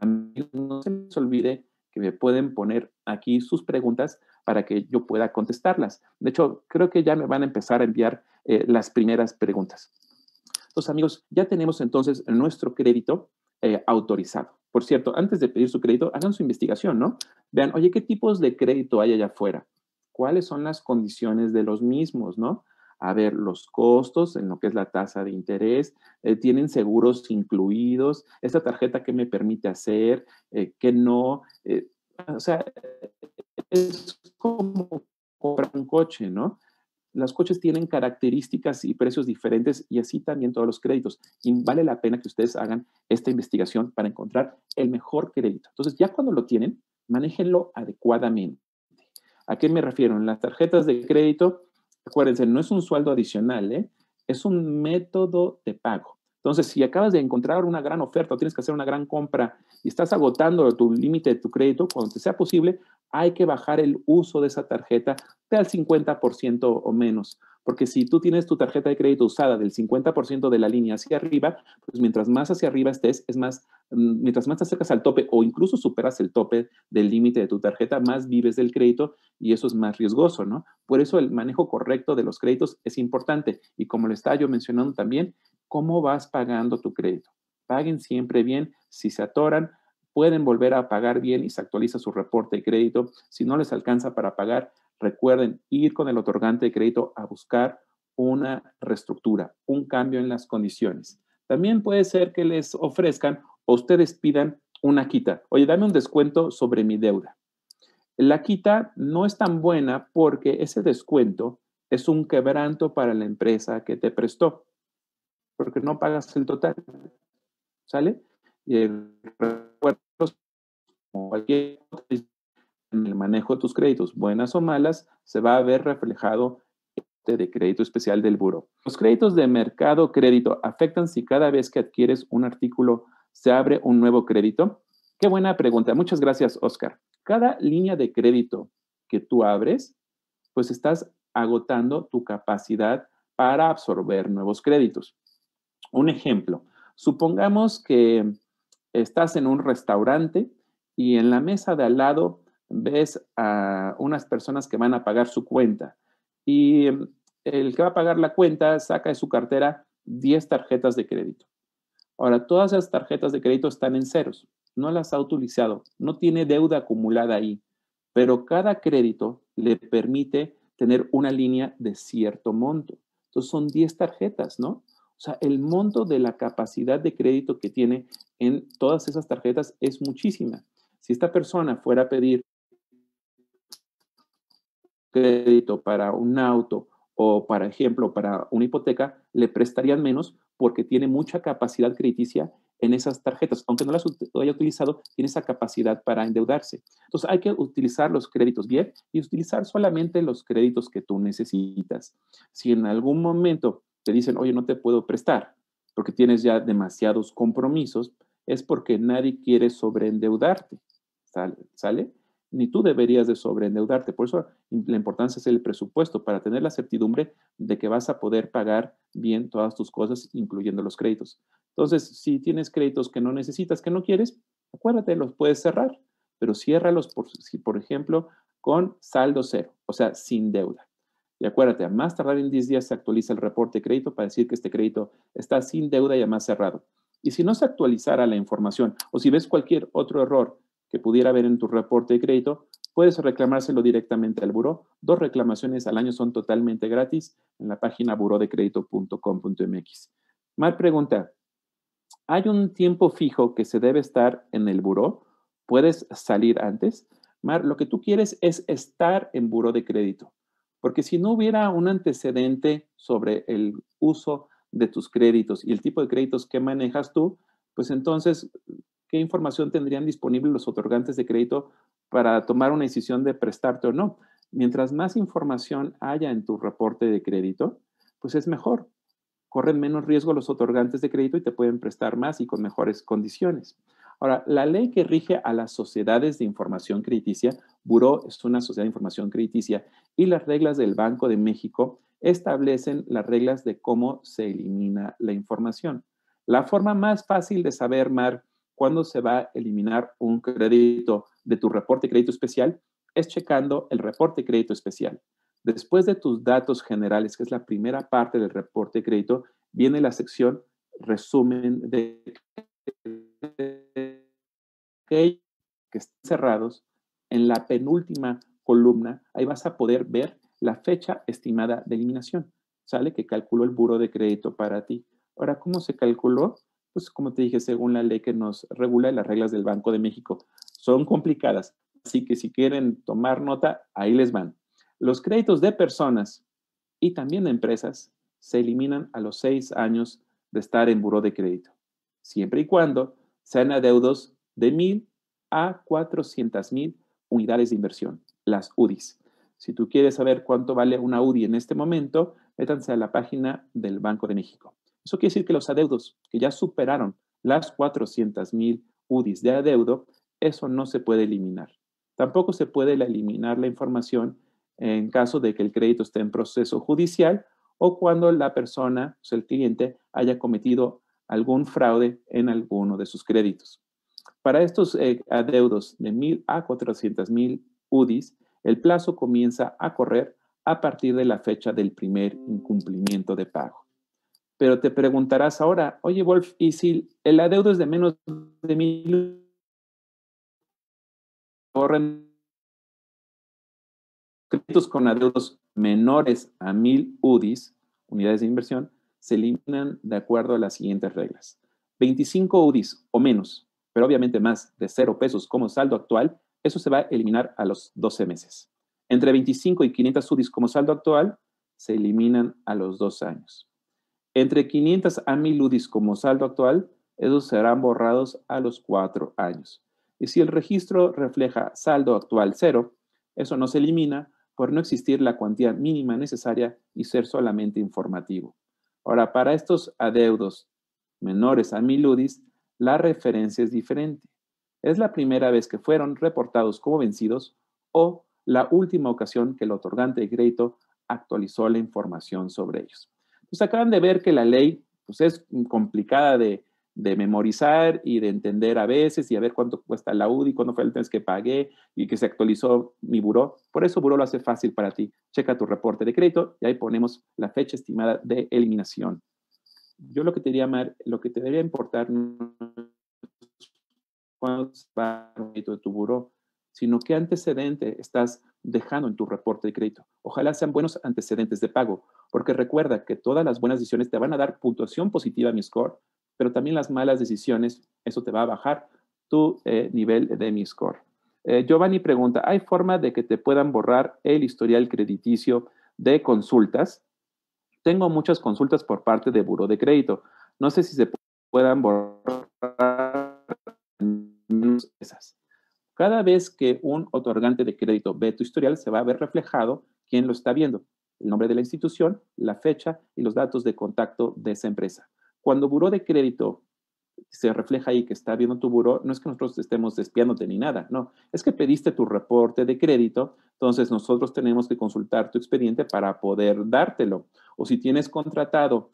no se olvide que me pueden poner aquí sus preguntas para que yo pueda contestarlas. De hecho, creo que ya me van a empezar a enviar eh, las primeras preguntas. Entonces, amigos, ya tenemos entonces nuestro crédito. Eh, autorizado. Por cierto, antes de pedir su crédito, hagan su investigación, ¿no? Vean, oye, ¿qué tipos de crédito hay allá afuera? ¿Cuáles son las condiciones de los mismos, no? A ver, los costos en lo que es la tasa de interés, eh, tienen seguros incluidos, esta tarjeta qué me permite hacer, eh, ¿Qué que no. o sea, es como comprar un coche, ¿no? los coches tienen características y precios diferentes y así también todos los créditos. Y vale la pena que ustedes hagan esta investigación para encontrar el mejor crédito. Entonces, ya cuando lo tienen, manéjenlo adecuadamente. ¿A qué me refiero? En las tarjetas de crédito, acuérdense, no es un sueldo adicional, ¿eh? es un método de pago. Entonces, si acabas de encontrar una gran oferta o tienes que hacer una gran compra y estás agotando tu límite de tu crédito, cuando te sea posible, hay que bajar el uso de esa tarjeta al 50% o menos. Porque si tú tienes tu tarjeta de crédito usada del 50% de la línea hacia arriba, pues mientras más hacia arriba estés, es más, mm, mientras más te acercas al tope o incluso superas el tope del límite de tu tarjeta, más vives del crédito y eso es más riesgoso, ¿no? Por eso el manejo correcto de los créditos es importante. Y como lo estaba yo mencionando también, ¿cómo vas pagando tu crédito? Paguen siempre bien, si se atoran, pueden volver a pagar bien y se actualiza su reporte de crédito. Si no les alcanza para pagar, recuerden ir con el otorgante de crédito a buscar una reestructura, un cambio en las condiciones. También puede ser que les ofrezcan o ustedes pidan una quita. Oye, dame un descuento sobre mi deuda. La quita no es tan buena porque ese descuento es un quebranto para la empresa que te prestó, porque no pagas el total. ¿Sale? Y recuerda cualquier en el manejo de tus créditos, buenas o malas, se va a ver reflejado este de crédito especial del buro. Los créditos de mercado crédito afectan si cada vez que adquieres un artículo se abre un nuevo crédito. Qué buena pregunta. Muchas gracias, Oscar. Cada línea de crédito que tú abres, pues estás agotando tu capacidad para absorber nuevos créditos. Un ejemplo, supongamos que estás en un restaurante y en la mesa de al lado ves a unas personas que van a pagar su cuenta. Y em, el que va a pagar la cuenta saca de su cartera 10 tarjetas de crédito. Ahora, todas esas tarjetas de crédito están en ceros, no las ha utilizado, no tiene deuda acumulada ahí, pero cada crédito le permite tener una línea de cierto monto. Entonces son 10 tarjetas, ¿no? O sea, el monto de la capacidad de crédito que tiene en todas esas tarjetas es muchísima. Si esta persona fuera a pedir crédito para un auto o, por ejemplo, para una hipoteca, le prestarían menos porque tiene mucha capacidad crediticia en esas tarjetas. Aunque no las haya utilizado, tiene esa capacidad para endeudarse. Entonces, hay que utilizar los créditos bien y utilizar solamente los créditos que tú necesitas. Si en algún momento te dicen, oye, no te puedo prestar porque tienes ya demasiados compromisos, es porque nadie quiere sobreendeudarte sale, ni tú deberías de sobreendeudarte. Por eso la importancia es el presupuesto, para tener la certidumbre de que vas a poder pagar bien todas tus cosas, incluyendo los créditos. Entonces, si tienes créditos que no necesitas, que no quieres, acuérdate, los puedes cerrar, pero ciérralos, por, por ejemplo, con saldo cero, o sea, sin deuda. Y acuérdate, a más tardar en 10 días se actualiza el reporte de crédito para decir que este crédito está sin deuda y más cerrado. Y si no se actualizara la información o si ves cualquier otro error pudiera ver en tu reporte de crédito, puedes reclamárselo directamente al buró. Dos reclamaciones al año son totalmente gratis en la página burodecrédito.com.mx. Mar pregunta, ¿hay un tiempo fijo que se debe estar en el buró? ¿Puedes salir antes? Mar, lo que tú quieres es estar en buró de crédito, porque si no hubiera un antecedente sobre el uso de tus créditos y el tipo de créditos que manejas tú, pues entonces información tendrían disponible los otorgantes de crédito para tomar una decisión de prestarte o no. Mientras más información haya en tu reporte de crédito, pues es mejor. Corren menos riesgo los otorgantes de crédito y te pueden prestar más y con mejores condiciones. Ahora, la ley que rige a las sociedades de información crediticia, Buró es una sociedad de información crediticia, y las reglas del Banco de México establecen las reglas de cómo se elimina la información. La forma más fácil de saber, Mar, cuándo se va a eliminar un crédito de tu reporte de crédito especial es checando el reporte de crédito especial. Después de tus datos generales, que es la primera parte del reporte de crédito, viene la sección resumen de que están cerrados. En la penúltima columna, ahí vas a poder ver la fecha estimada de eliminación. Sale que calculó el buro de crédito para ti. Ahora, ¿cómo se calculó? pues como te dije, según la ley que nos regula y las reglas del Banco de México. Son complicadas, así que si quieren tomar nota, ahí les van. Los créditos de personas y también de empresas se eliminan a los seis años de estar en buró de crédito, siempre y cuando sean adeudos de mil a cuatrocientas mil unidades de inversión, las UDIs. Si tú quieres saber cuánto vale una UDI en este momento, métanse a la página del Banco de México. Eso quiere decir que los adeudos que ya superaron las 400 mil UDIs de adeudo, eso no se puede eliminar. Tampoco se puede eliminar la información en caso de que el crédito esté en proceso judicial o cuando la persona, o pues, sea, el cliente, haya cometido algún fraude en alguno de sus créditos. Para estos eh, adeudos de 1.000 a mil UDIs, el plazo comienza a correr a partir de la fecha del primer incumplimiento de pago. Pero te preguntarás ahora, oye Wolf, ¿y si el adeudo es de menos de mil? Créditos con adeudos menores a mil UDIs, unidades de inversión, se eliminan de acuerdo a las siguientes reglas. 25 UDIs o menos, pero obviamente más de cero pesos como saldo actual, eso se va a eliminar a los 12 meses. Entre 25 y 500 UDIs como saldo actual, se eliminan a los dos años. Entre 500 a 1000 UDIs como saldo actual, esos serán borrados a los cuatro años. Y si el registro refleja saldo actual cero, eso no se elimina por no existir la cuantía mínima necesaria y ser solamente informativo. Ahora, para estos adeudos menores a 1000 UDIs, la referencia es diferente. Es la primera vez que fueron reportados como vencidos o la última ocasión que el otorgante de crédito actualizó la información sobre ellos pues acaban de ver que la ley pues es complicada de, de memorizar y de entender a veces y a ver cuánto cuesta la UDI, cuándo fue el mes que pagué y que se actualizó mi buró. Por eso buró lo hace fácil para ti. Checa tu reporte de crédito y ahí ponemos la fecha estimada de eliminación. Yo lo que te diría, Mar, lo que te debería importar no es cuándo el crédito de tu buró, sino qué antecedente estás dejando en tu reporte de crédito. Ojalá sean buenos antecedentes de pago, porque recuerda que todas las buenas decisiones te van a dar puntuación positiva a mi score, pero también las malas decisiones, eso te va a bajar tu eh, nivel de mi score. Eh, Giovanni pregunta, ¿hay forma de que te puedan borrar el historial crediticio de consultas? Tengo muchas consultas por parte de buro de Crédito. No sé si se puedan borrar esas. Cada vez que un otorgante de crédito ve tu historial, se va a ver reflejado quién lo está viendo, el nombre de la institución, la fecha y los datos de contacto de esa empresa. Cuando buró de crédito se refleja ahí que está viendo tu buró, no es que nosotros estemos espiándote ni nada, no, es que pediste tu reporte de crédito, entonces nosotros tenemos que consultar tu expediente para poder dártelo. O si tienes contratado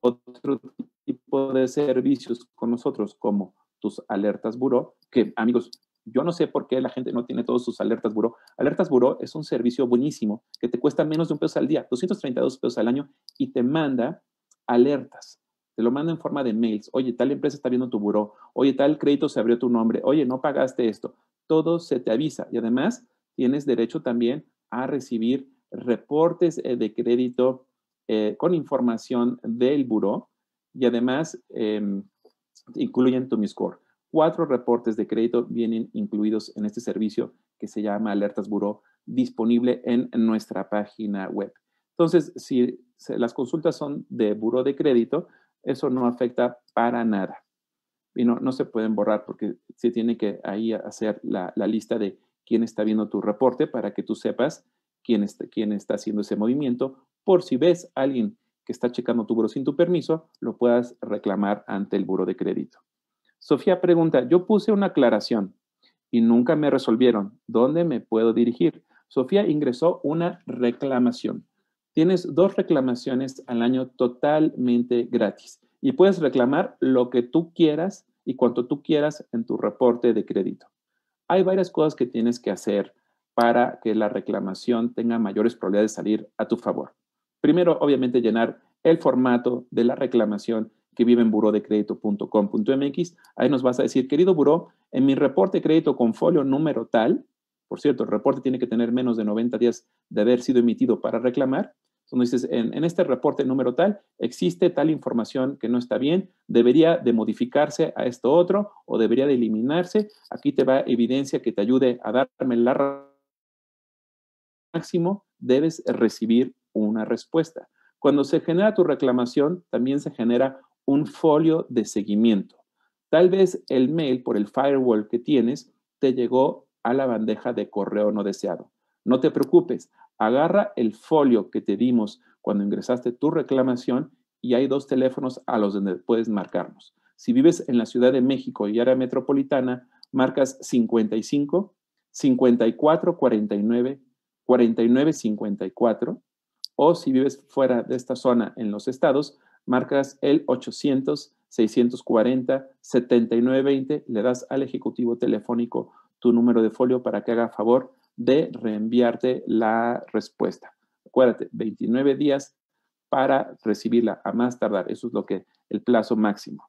otro tipo de servicios con nosotros, como tus alertas buró, que amigos, yo no sé por qué la gente no tiene todos sus alertas buró. Alertas buró es un servicio buenísimo que te cuesta menos de un peso al día, 232 pesos al año, y te manda alertas. Te lo manda en forma de mails. Oye, tal empresa está viendo tu buró. Oye, tal crédito se abrió tu nombre. Oye, no pagaste esto. Todo se te avisa. Y además, tienes derecho también a recibir reportes eh, de crédito eh, con información del buró. Y además, em, incluyen tu MISCORE. Cuatro reportes de crédito vienen incluidos en este servicio que se llama Alertas Buró, disponible en nuestra página web. Entonces, si las consultas son de buró de crédito, eso no afecta para nada. Y no, se pueden borrar porque se tiene que ahí hacer la, lista de quién está viendo tu reporte para que tú sepas quién está, quién está haciendo ese movimiento. Por si ves a alguien que está checando tu buro sin tu permiso, lo puedas reclamar ante el buro de crédito. Sofía pregunta, yo puse una aclaración y nunca me resolvieron. ¿Dónde me puedo dirigir? Sofía ingresó una reclamación. Tienes dos reclamaciones al año totalmente gratis y puedes reclamar lo que tú quieras y cuanto tú quieras en tu reporte de crédito. Hay varias cosas que tienes que hacer para que la reclamación tenga mayores probabilidades de salir a tu favor. Primero, obviamente, llenar el formato de la reclamación que vive en burodecrédito.com.mx. Ahí nos vas a decir, querido buró, en mi reporte de crédito con folio número tal, por cierto, el reporte tiene que tener menos de 90 días de haber sido emitido para reclamar. Entonces dices, en, este reporte número tal, existe tal información que no está bien, debería de modificarse a esto otro o debería de eliminarse. Aquí te va evidencia que te ayude a darme la máximo, debes recibir una respuesta. Cuando se genera tu reclamación, también se genera un folio de seguimiento. Tal vez el mail por el firewall que tienes te llegó a la bandeja de correo no deseado. No te preocupes, agarra el folio que te dimos cuando ingresaste tu reclamación y hay dos teléfonos a los donde puedes marcarnos. Si vives en la Ciudad de México y área metropolitana, marcas 55 54 49 49 54 o si vives fuera de esta zona en los estados, marcas el 800 640 7920, le das al ejecutivo telefónico tu número de folio para que haga favor de reenviarte la respuesta. Acuérdate, 29 días para recibirla a más tardar. Eso es lo que el plazo máximo.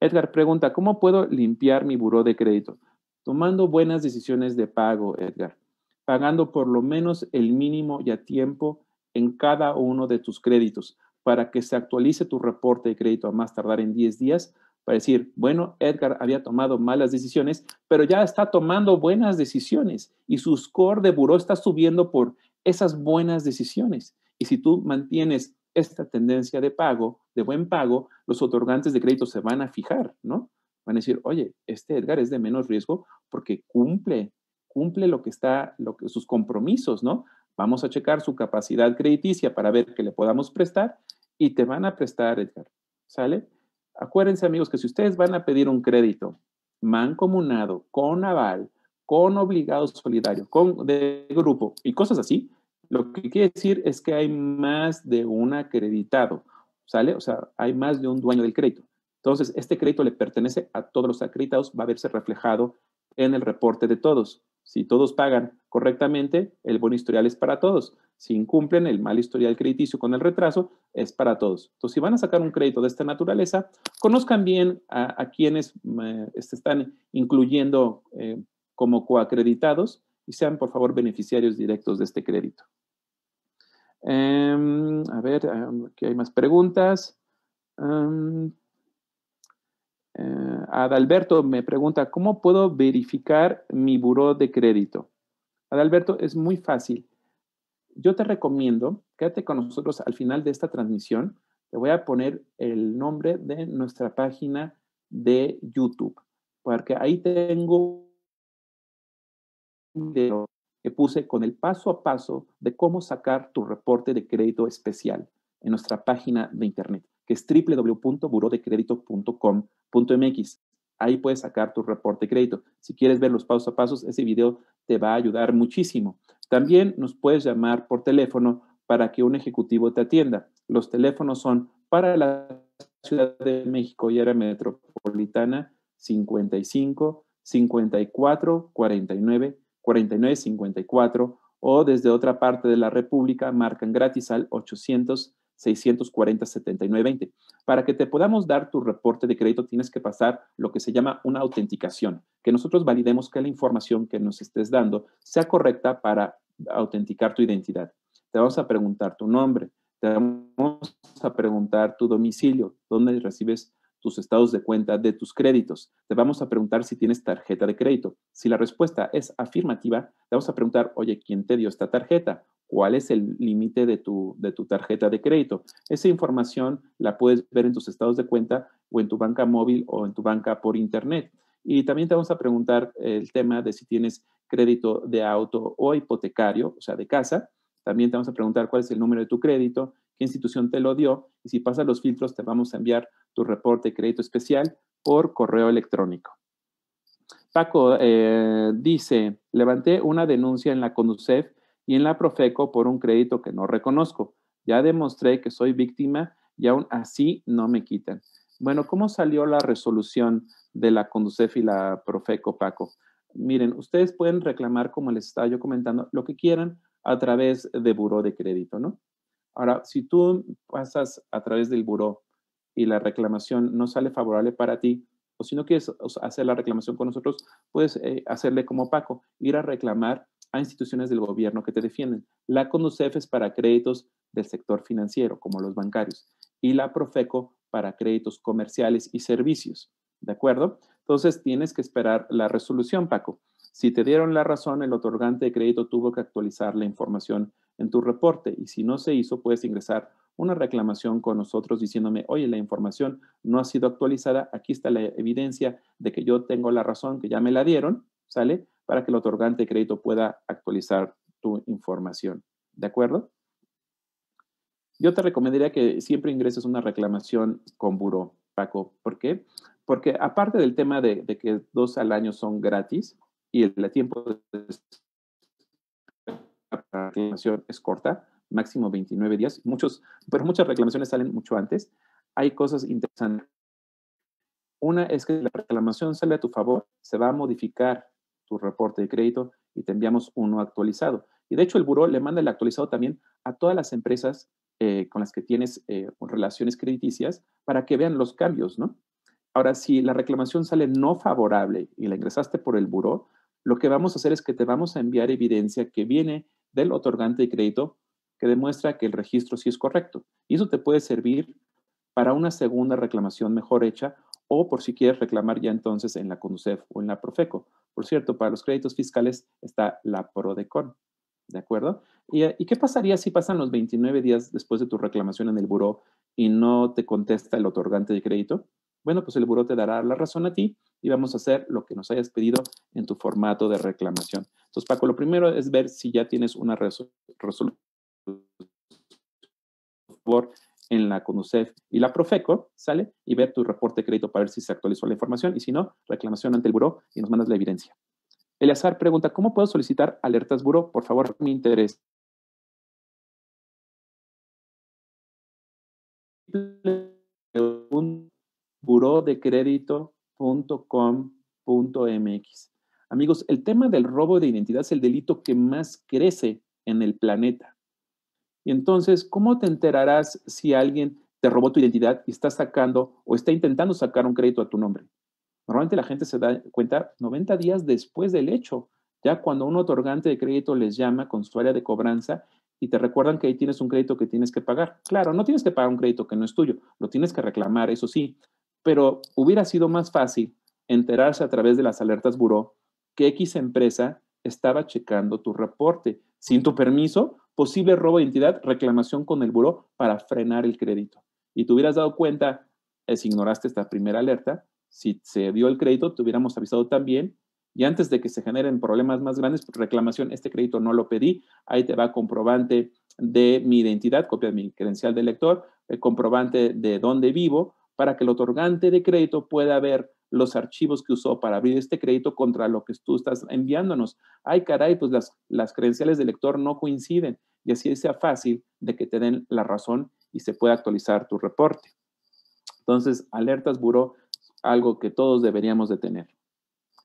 Edgar pregunta, ¿cómo puedo limpiar mi buró de crédito? Tomando buenas decisiones de pago, Edgar. Pagando por lo menos el mínimo y a tiempo en cada uno de tus créditos para que se actualice tu reporte de crédito a más tardar en 10 días para decir, bueno, Edgar había tomado malas decisiones, pero ya está tomando buenas decisiones y su score de buró está subiendo por esas buenas decisiones. Y si tú mantienes esta tendencia de pago, de buen pago, los otorgantes de crédito se van a fijar, ¿no? Van a decir, oye, este Edgar es de menos riesgo porque cumple, cumple lo que está, lo que, sus compromisos, ¿no? Vamos a checar su capacidad crediticia para ver que le podamos prestar y te van a prestar, Edgar. ¿Sale? Acuérdense, amigos, que si ustedes van a pedir un crédito mancomunado, con aval, con obligado solidario, con de grupo y cosas así, lo que quiere decir es que hay más de un acreditado, ¿sale? O sea, hay más de un dueño del crédito. Entonces, este crédito le pertenece a todos los acreditados, va a verse reflejado en el reporte de todos. Si todos pagan correctamente, el buen historial es para todos. Si incumplen el mal historial crediticio con el retraso, es para todos. Entonces, si van a sacar un crédito de esta naturaleza, conozcan bien a, quienes eh, se este, están incluyendo eh, como coacreditados y sean, por favor, beneficiarios directos de este crédito. Em, a ver, aquí hay más preguntas. Eh, Adalberto me pregunta, ¿cómo puedo verificar mi buró de crédito? Alberto es muy fácil. Yo te recomiendo, quédate con nosotros al final de esta transmisión. Te voy a poner el nombre de nuestra página de YouTube, porque ahí tengo un video que puse con el paso a paso de cómo sacar tu reporte de crédito especial en nuestra página de internet, que es www.burodecredito.com.mx. Ahí puedes sacar tu reporte de crédito. Si quieres ver los pasos a pasos, ese video te va a ayudar muchísimo. También nos puedes llamar por teléfono para que un ejecutivo te atienda. Los teléfonos son para la Ciudad de México y área metropolitana 55 54 49 49 54 o desde otra parte de la República marcan gratis al 800 640 7920 Para que te podamos dar tu reporte de crédito, tienes que pasar lo que se llama una autenticación, que nosotros validemos que la información que nos estés dando sea correcta para autenticar tu identidad. Te vamos a preguntar tu nombre, te vamos a preguntar tu domicilio, dónde recibes tus estados de cuenta de tus créditos. Te vamos a preguntar si tienes tarjeta de crédito. Si la respuesta es afirmativa, te vamos a preguntar, oye, ¿quién te dio esta tarjeta? cuál es el límite de tu, tarjeta de crédito. Esa información la puedes ver en tus estados de cuenta o en tu banca móvil o en tu banca por internet. Y también te vamos a preguntar el tema de si tienes crédito de auto o hipotecario, o sea, de casa. También te vamos a preguntar cuál es el número de tu crédito, qué institución te lo dio y si pasas los filtros te vamos a enviar tu reporte de crédito especial por correo electrónico. Paco eh, dice, levanté una denuncia en la CONUCEF y en la Profeco por un crédito que no reconozco. Ya demostré que soy víctima y aún así no me quitan. Bueno, ¿cómo salió la resolución de la Conducef y la Profeco, Paco? Miren, ustedes pueden reclamar, como les estaba yo comentando, lo que quieran a través de buró de crédito, ¿no? Ahora, si tú pasas a través del buró y la reclamación no sale favorable para ti, o si no quieres hacer la reclamación con nosotros, puedes eh, hacerle como Paco, ir a reclamar a instituciones del gobierno que te defienden. La CONUCEF es para créditos del sector financiero, como los bancarios, y la Profeco para créditos comerciales y servicios. ¿De acuerdo? Entonces tienes que esperar la resolución, Paco. Si te dieron la razón, el otorgante de crédito tuvo que actualizar la información en tu reporte y si no se hizo, puedes ingresar una reclamación con nosotros diciéndome, oye, la información no ha sido actualizada, aquí está la evidencia de que yo tengo la razón, que ya me la dieron, ¿sale? para que el otorgante de crédito pueda actualizar tu información. ¿De acuerdo? Yo te recomendaría que siempre ingreses una reclamación con buró, Paco. ¿Por qué? Porque aparte del tema de, que dos al año son gratis y el tiempo de reclamación es corta, máximo 29 días, muchos, pero muchas reclamaciones salen mucho antes. Hay cosas interesantes. Una es que la reclamación sale a tu favor, se va a modificar tu reporte de crédito y te enviamos uno actualizado. Y de hecho, el buró le manda el actualizado también a todas las empresas eh, con las que tienes eh, relaciones crediticias para que vean los cambios, ¿no? Ahora, si la reclamación sale no favorable y la ingresaste por el buró, lo que vamos a hacer es que te vamos a enviar evidencia que viene del otorgante de crédito que demuestra que el registro sí es correcto. Y eso te puede servir para una segunda reclamación mejor hecha o por si quieres reclamar ya entonces en la Conducef o en la Profeco. Por cierto, para los créditos fiscales está la PRODECON, ¿de acuerdo? ¿Y, eh, qué pasaría si pasan los 29 días después de tu reclamación en el buró y no te contesta el otorgante de crédito? Bueno, pues el buró te dará la razón a ti y vamos a hacer lo que nos hayas pedido en tu formato de reclamación. Entonces, Paco, lo primero es ver si ya tienes una resolución por en la CONUCEF y la Profeco, ¿sale? Y ve tu reporte de crédito para ver si se actualizó la información y si no, reclamación ante el buró y nos mandas la evidencia. Eleazar pregunta, ¿cómo puedo solicitar alertas buró? Por favor, mi interés. burodecrédito.com.mx Amigos, el tema del robo de identidad es el delito que más crece en el planeta. Y entonces, ¿cómo te enterarás si alguien te robó tu identidad y está sacando o está intentando sacar un crédito a tu nombre? Normalmente la gente se da cuenta 90 días después del hecho, ya cuando un otorgante de crédito les llama con su área de cobranza y te recuerdan que ahí tienes un crédito que tienes que pagar. Claro, no tienes que pagar un crédito que no es tuyo, lo tienes que reclamar, eso sí, pero hubiera sido más fácil enterarse a través de las alertas buró que X empresa estaba checando tu reporte, sin tu permiso, posible robo de identidad, reclamación con el buró para frenar el crédito. Y te hubieras dado cuenta, si ignoraste esta primera alerta, si se dio el crédito, te hubiéramos avisado también. Y antes de que se generen problemas más grandes, pues, reclamación, este crédito no lo pedí, ahí te va comprobante de mi identidad, copia de mi credencial de lector, eh, comprobante de dónde vivo, para que el otorgante de crédito pueda ver los archivos que usó para abrir este crédito contra lo que tú estás enviándonos. Ay, caray, pues las, las credenciales del lector no coinciden y así sea fácil de que te den la razón y se pueda actualizar tu reporte. Entonces, alertas buró, algo que todos deberíamos de tener.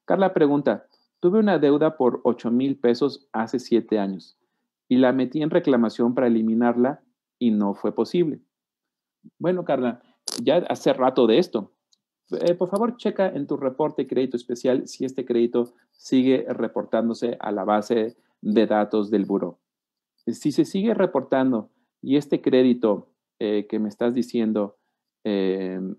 Carla pregunta, tuve una deuda por 8 mil pesos hace 7 años y la metí en reclamación para eliminarla y no fue posible. Bueno, Carla, ya hace rato de esto. Eh, por favor, checa en tu reporte crédito especial si este crédito sigue reportándose a la base de datos del buro. Eh, si se sigue reportando y este crédito eh, que me estás diciendo em,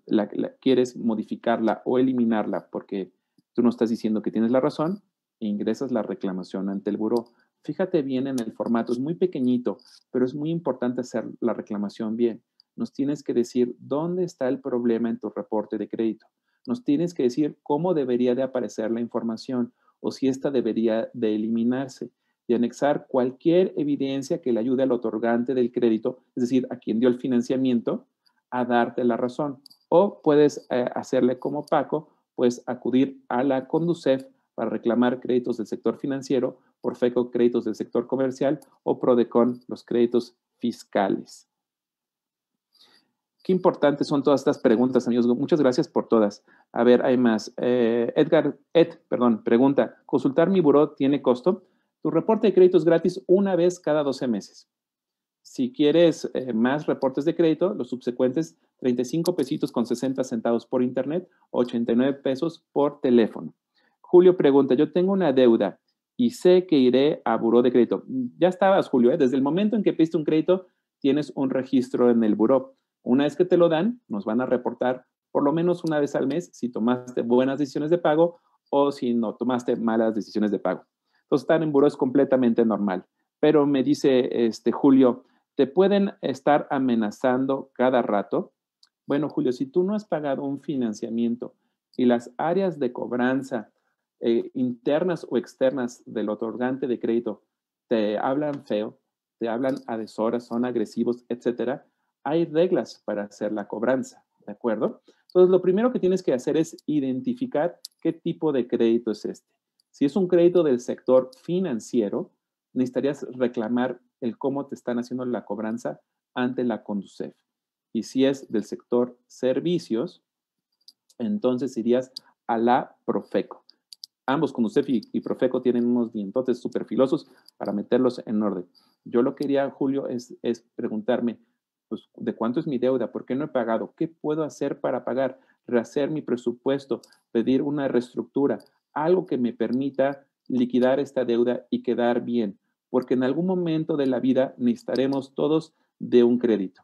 quieres modificarla o eliminarla porque tú no estás diciendo que tienes la razón, ingresas la reclamación ante el buro. Fíjate bien en el formato, es muy pequeñito, pero es muy importante hacer la reclamación bien nos tienes que decir dónde está el problema en tu reporte de crédito. Nos tienes que decir cómo debería de aparecer la información o si esta debería de eliminarse y anexar cualquier evidencia que le ayude al otorgante del crédito, es decir, a quien dio el financiamiento, a darte la razón. O puedes eh, hacerle como Paco, pues acudir a la Conducef para reclamar créditos del sector financiero, por FECO créditos del sector comercial o Prodecon los créditos fiscales. Qué importantes son todas estas preguntas, amigos. Muchas gracias por todas. A ver, hay más. Eh, Edgar, Ed, perdón, pregunta, ¿consultar mi buró tiene costo? Tu reporte de crédito es gratis una vez cada 12 meses. Si quieres eh, más reportes de crédito, los subsecuentes, 35 pesitos con 60 centavos por internet, 89 pesos por teléfono. Julio pregunta, yo tengo una deuda y sé que iré a buró de crédito. Ya estabas, Julio, ¿eh? desde el momento en que pediste un crédito, tienes un registro en el buró. Una vez que te lo dan, nos van a reportar por lo menos una vez al mes si tomaste buenas decisiones de pago o si no tomaste malas decisiones de pago. Entonces, estar en buró es completamente normal. Pero me dice este Julio, te pueden estar amenazando cada rato. Bueno, Julio, si tú no has pagado un financiamiento y las áreas de cobranza eh, internas o externas del otorgante de crédito te hablan feo, te hablan a son agresivos, etcétera, hay reglas para hacer la cobranza, ¿de acuerdo? Entonces, lo primero que tienes que hacer es identificar qué tipo de crédito es este. Si es un crédito del sector financiero, necesitarías reclamar el cómo te están haciendo la cobranza ante la Conducef. Y si es del sector servicios, entonces irías a la Profeco. Ambos, Conducef y, Profeco, tienen unos dientotes súper filosos para meterlos en orden. Yo lo quería, Julio, es, es preguntarme, pues, ¿de cuánto es mi deuda? ¿Por qué no he pagado? ¿Qué puedo hacer para pagar? Rehacer mi presupuesto, pedir una reestructura, algo que me permita liquidar esta deuda y quedar bien, porque en algún momento de la vida necesitaremos todos de un crédito.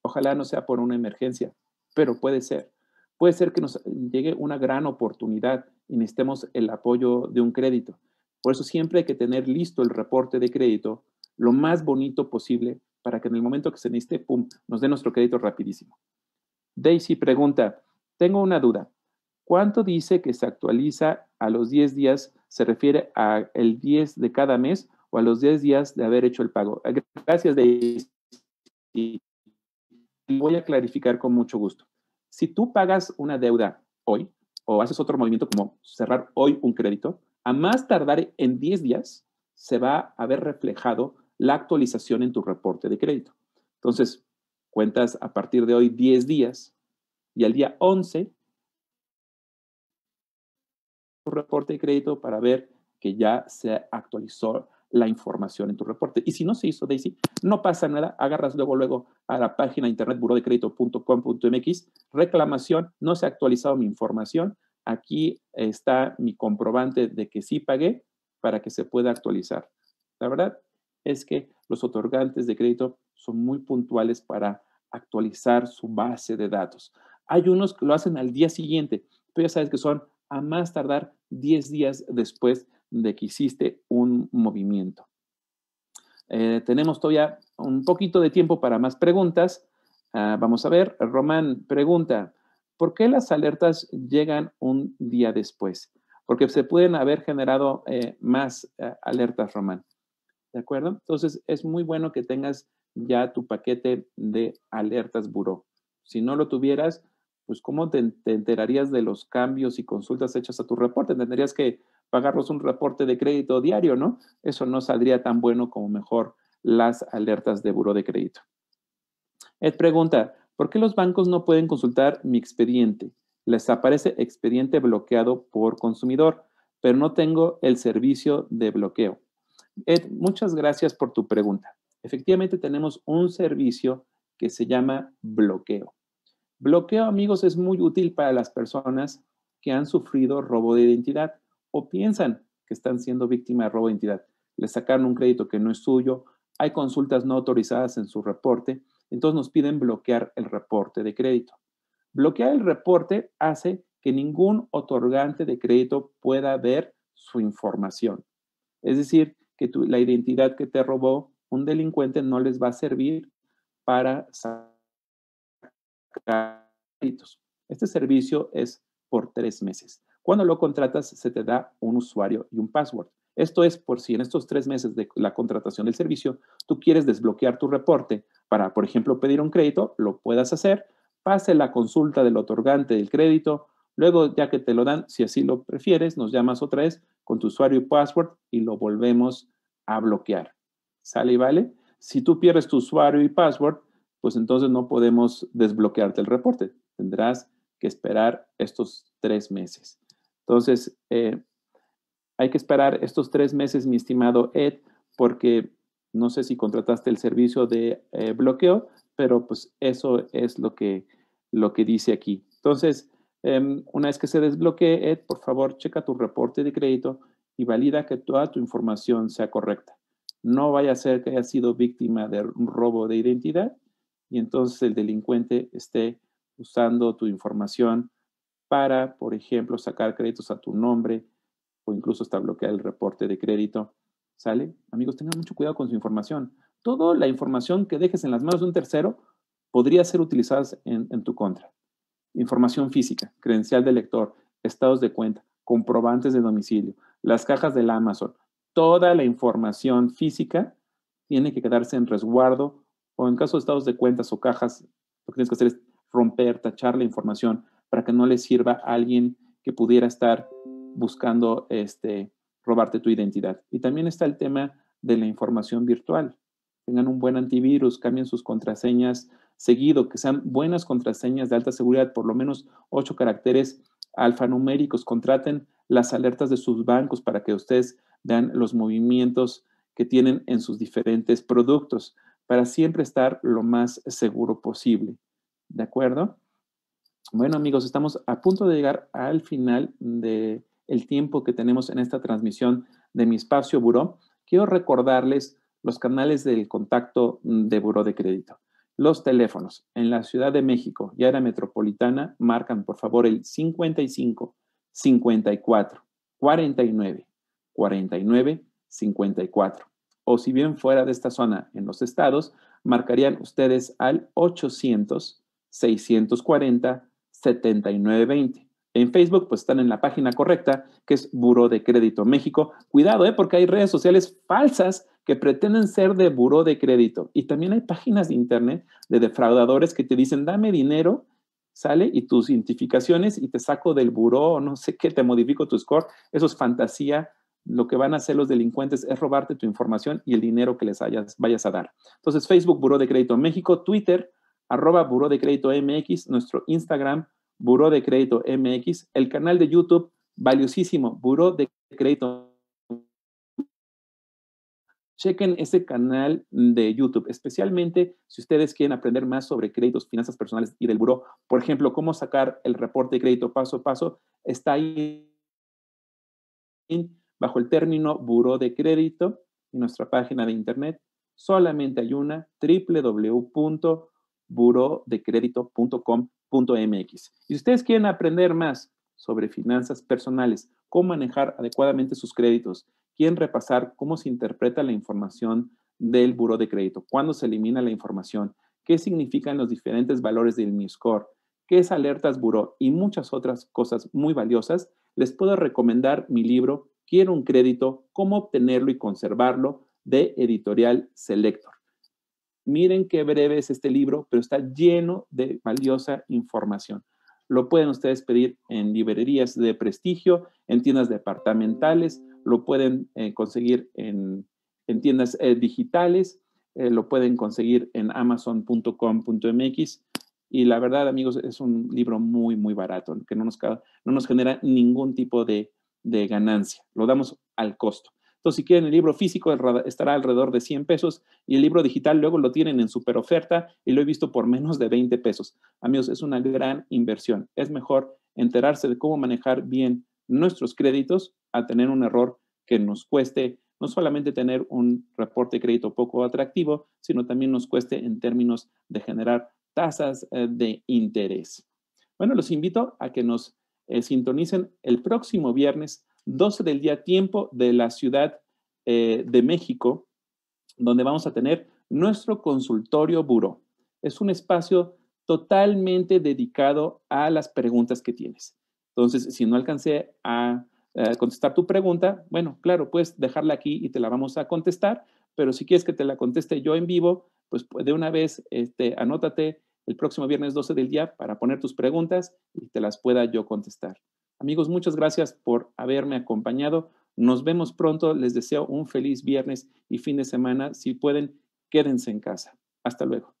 Ojalá no sea por una emergencia, pero puede ser. Puede ser que nos llegue una gran oportunidad y necesitemos el apoyo de un crédito. Por eso siempre hay que tener listo el reporte de crédito lo más bonito posible para que en el momento que se necesite, pum, nos dé nuestro crédito rapidísimo. Daisy pregunta, tengo una duda. ¿Cuánto dice que se actualiza a los 10 días? ¿Se refiere a el 10 de cada mes o a los 10 días de haber hecho el pago? Ah, gracias, Daisy. Voy a clarificar con mucho gusto. Si tú pagas una deuda hoy o haces otro movimiento como cerrar hoy un crédito, a más tardar en 10 días se va a ver reflejado la actualización en tu reporte de crédito. Entonces, cuentas a partir de hoy 10 días y al día 11 tu reporte de crédito para ver que ya se actualizó la información en tu reporte. Y si no se hizo, Daisy, no pasa nada. Agarras luego, luego a la página internet burodecredito.com.mx, reclamación, no se ha actualizado mi información. Aquí está mi comprobante de que sí pagué para que se pueda actualizar. La verdad, es que los otorgantes de crédito son muy puntuales para actualizar su base de datos. Hay unos que lo hacen al día siguiente, pero ya sabes que son a más tardar 10 días después de que hiciste un movimiento. Eh, tenemos todavía un poquito de tiempo para más preguntas. Ah, vamos a ver, Román pregunta, ¿por qué las alertas llegan un día después? Porque se pueden haber generado eh, más eh, alertas, Román. ¿de acuerdo? Entonces, es muy bueno que tengas ya tu paquete de alertas buró. Si no lo tuvieras, pues ¿cómo te, enterarías de los cambios y consultas hechas a tu reporte? Tendrías que pagarlos un reporte de crédito diario, ¿no? Eso no saldría tan bueno como mejor las alertas de buró de crédito. Ed pregunta, ¿por qué los bancos no pueden consultar mi expediente? Les aparece expediente bloqueado por consumidor, pero no tengo el servicio de bloqueo. Ed, muchas gracias por tu pregunta. Efectivamente, tenemos un servicio que se llama bloqueo. Bloqueo, amigos, es muy útil para las personas que han sufrido robo de identidad o piensan que están siendo víctimas de robo de identidad. Les sacaron un crédito que no es suyo, hay consultas no autorizadas en su reporte, entonces nos piden bloquear el reporte de crédito. Bloquear el reporte hace que ningún otorgante de crédito pueda ver su información. Es decir, que la identidad que te robó un delincuente no les va a servir para sacar créditos. Este servicio es por tres meses. Cuando lo contratas, se te da un usuario y un password. Esto es por si en estos tres meses de la contratación del servicio tú quieres desbloquear tu reporte para, por ejemplo, pedir un crédito, lo puedas hacer, pase la consulta del otorgante del crédito, Luego, ya que te lo dan, si así lo prefieres, nos llamas otra vez con tu usuario y password y lo volvemos a bloquear. ¿Sale y vale? Si tú pierdes tu usuario y password, pues entonces no podemos desbloquearte el reporte. Tendrás que esperar estos tres meses. Entonces, eh, hay que esperar estos tres meses, mi estimado Ed, porque no sé si contrataste el servicio de eh, bloqueo, pero pues eso es lo que, lo que dice aquí. Entonces, Em, una vez que se desbloquee, Ed, por favor, checa tu reporte de crédito y valida que toda tu información sea correcta. No vaya a ser que haya sido víctima de un robo de identidad y entonces el delincuente esté usando tu información para, por ejemplo, sacar créditos a tu nombre o incluso hasta bloquear el reporte de crédito. ¿Sale? Amigos, tengan mucho cuidado con su información. Toda la información que dejes en las manos de un tercero podría ser utilizada en tu contra. Información física, credencial de lector, estados de cuenta, comprobantes de domicilio, las cajas del Amazon, toda la información física tiene que quedarse en resguardo o en caso de estados de cuentas o cajas, lo que tienes que hacer es romper, tachar la información para que no le sirva a alguien que pudiera estar buscando este, robarte tu identidad. Y también está el tema de la información virtual. Tengan un buen antivirus, cambien sus contraseñas Seguido, que sean buenas contraseñas de alta seguridad, por lo menos ocho caracteres alfanuméricos. Contraten las alertas de sus bancos para que ustedes vean los movimientos que tienen en sus diferentes productos para siempre estar lo más seguro posible. ¿De acuerdo? Bueno, amigos, estamos a punto de llegar al final del el tiempo que tenemos en esta transmisión de mi espacio Buró. Quiero recordarles los canales del contacto de Buró de Crédito. Los teléfonos en la Ciudad de México y área metropolitana marcan por favor el 55 54 49 49 54. O si bien fuera de esta zona en los estados, marcarían ustedes al 800 640 7920 en Facebook, pues están en la página correcta, que es Buró de Crédito México. Cuidado, ¿eh? porque hay redes sociales falsas que pretenden ser de buró de crédito. Y también hay páginas de internet de defraudadores que te dicen, dame dinero, sale, y tus identificaciones, y te saco del buró, no sé qué, te modifico tu score. Eso es fantasía. Lo que van a hacer los delincuentes es robarte tu información y el dinero que les vayas a dar. Entonces, Facebook, Buró de Crédito México, Twitter, arroba Buró de Crédito MX, nuestro Instagram, Buró de Crédito MX, el canal de YouTube, valiosísimo, Buró de Crédito. Chequen ese canal de YouTube, especialmente si ustedes quieren aprender más sobre créditos, finanzas personales y del buró. Por ejemplo, cómo sacar el reporte de crédito paso a paso, está ahí bajo el término buró de crédito en nuestra página de internet. Solamente hay una, www.burodecrédito.com y si ustedes quieren aprender más sobre finanzas personales, cómo manejar adecuadamente sus créditos, quieren repasar cómo se interpreta la información del buro de crédito, cuándo se elimina la información, qué significan los diferentes valores del Score qué es alertas buró y muchas otras cosas muy valiosas, les puedo recomendar mi libro Quiero un crédito, cómo obtenerlo y conservarlo de editorial Selector. Miren qué breve es este libro, pero está lleno de valiosa información. Lo pueden ustedes pedir en librerías de prestigio, en tiendas departamentales, lo pueden eh, conseguir en, tiendas eh, digitales, eh, lo pueden conseguir en amazon.com.mx. Y la verdad, amigos, es un libro muy, muy barato, que no nos, no nos genera ningún tipo de ganancia. Lo damos al costo. Entonces, si quieren el libro físico, estará alrededor de 100 pesos y el libro digital luego lo tienen en super oferta y lo he visto por menos de 20 pesos. Amigos, es una gran inversión. Es mejor enterarse de cómo manejar bien nuestros créditos a tener un error que nos cueste no solamente tener un reporte de crédito poco atractivo, sino también nos cueste en términos de generar tasas eh, de interés. Bueno, los invito a que nos eh, sintonicen el próximo viernes 12 del día tiempo de la Ciudad eh, de México, donde vamos a tener nuestro consultorio buró. Es un espacio totalmente dedicado a las preguntas que tienes. Entonces, si no alcancé a, eh, contestar tu pregunta, bueno, claro, puedes dejarla aquí y te la vamos a contestar, pero si quieres que te la conteste yo en vivo, pues de una vez este, anótate el próximo viernes 12 del día para poner tus preguntas y te las pueda yo contestar. Amigos, muchas gracias por haberme acompañado. Nos vemos pronto. Les deseo un feliz viernes y fin de semana. Si pueden, quédense en casa. Hasta luego.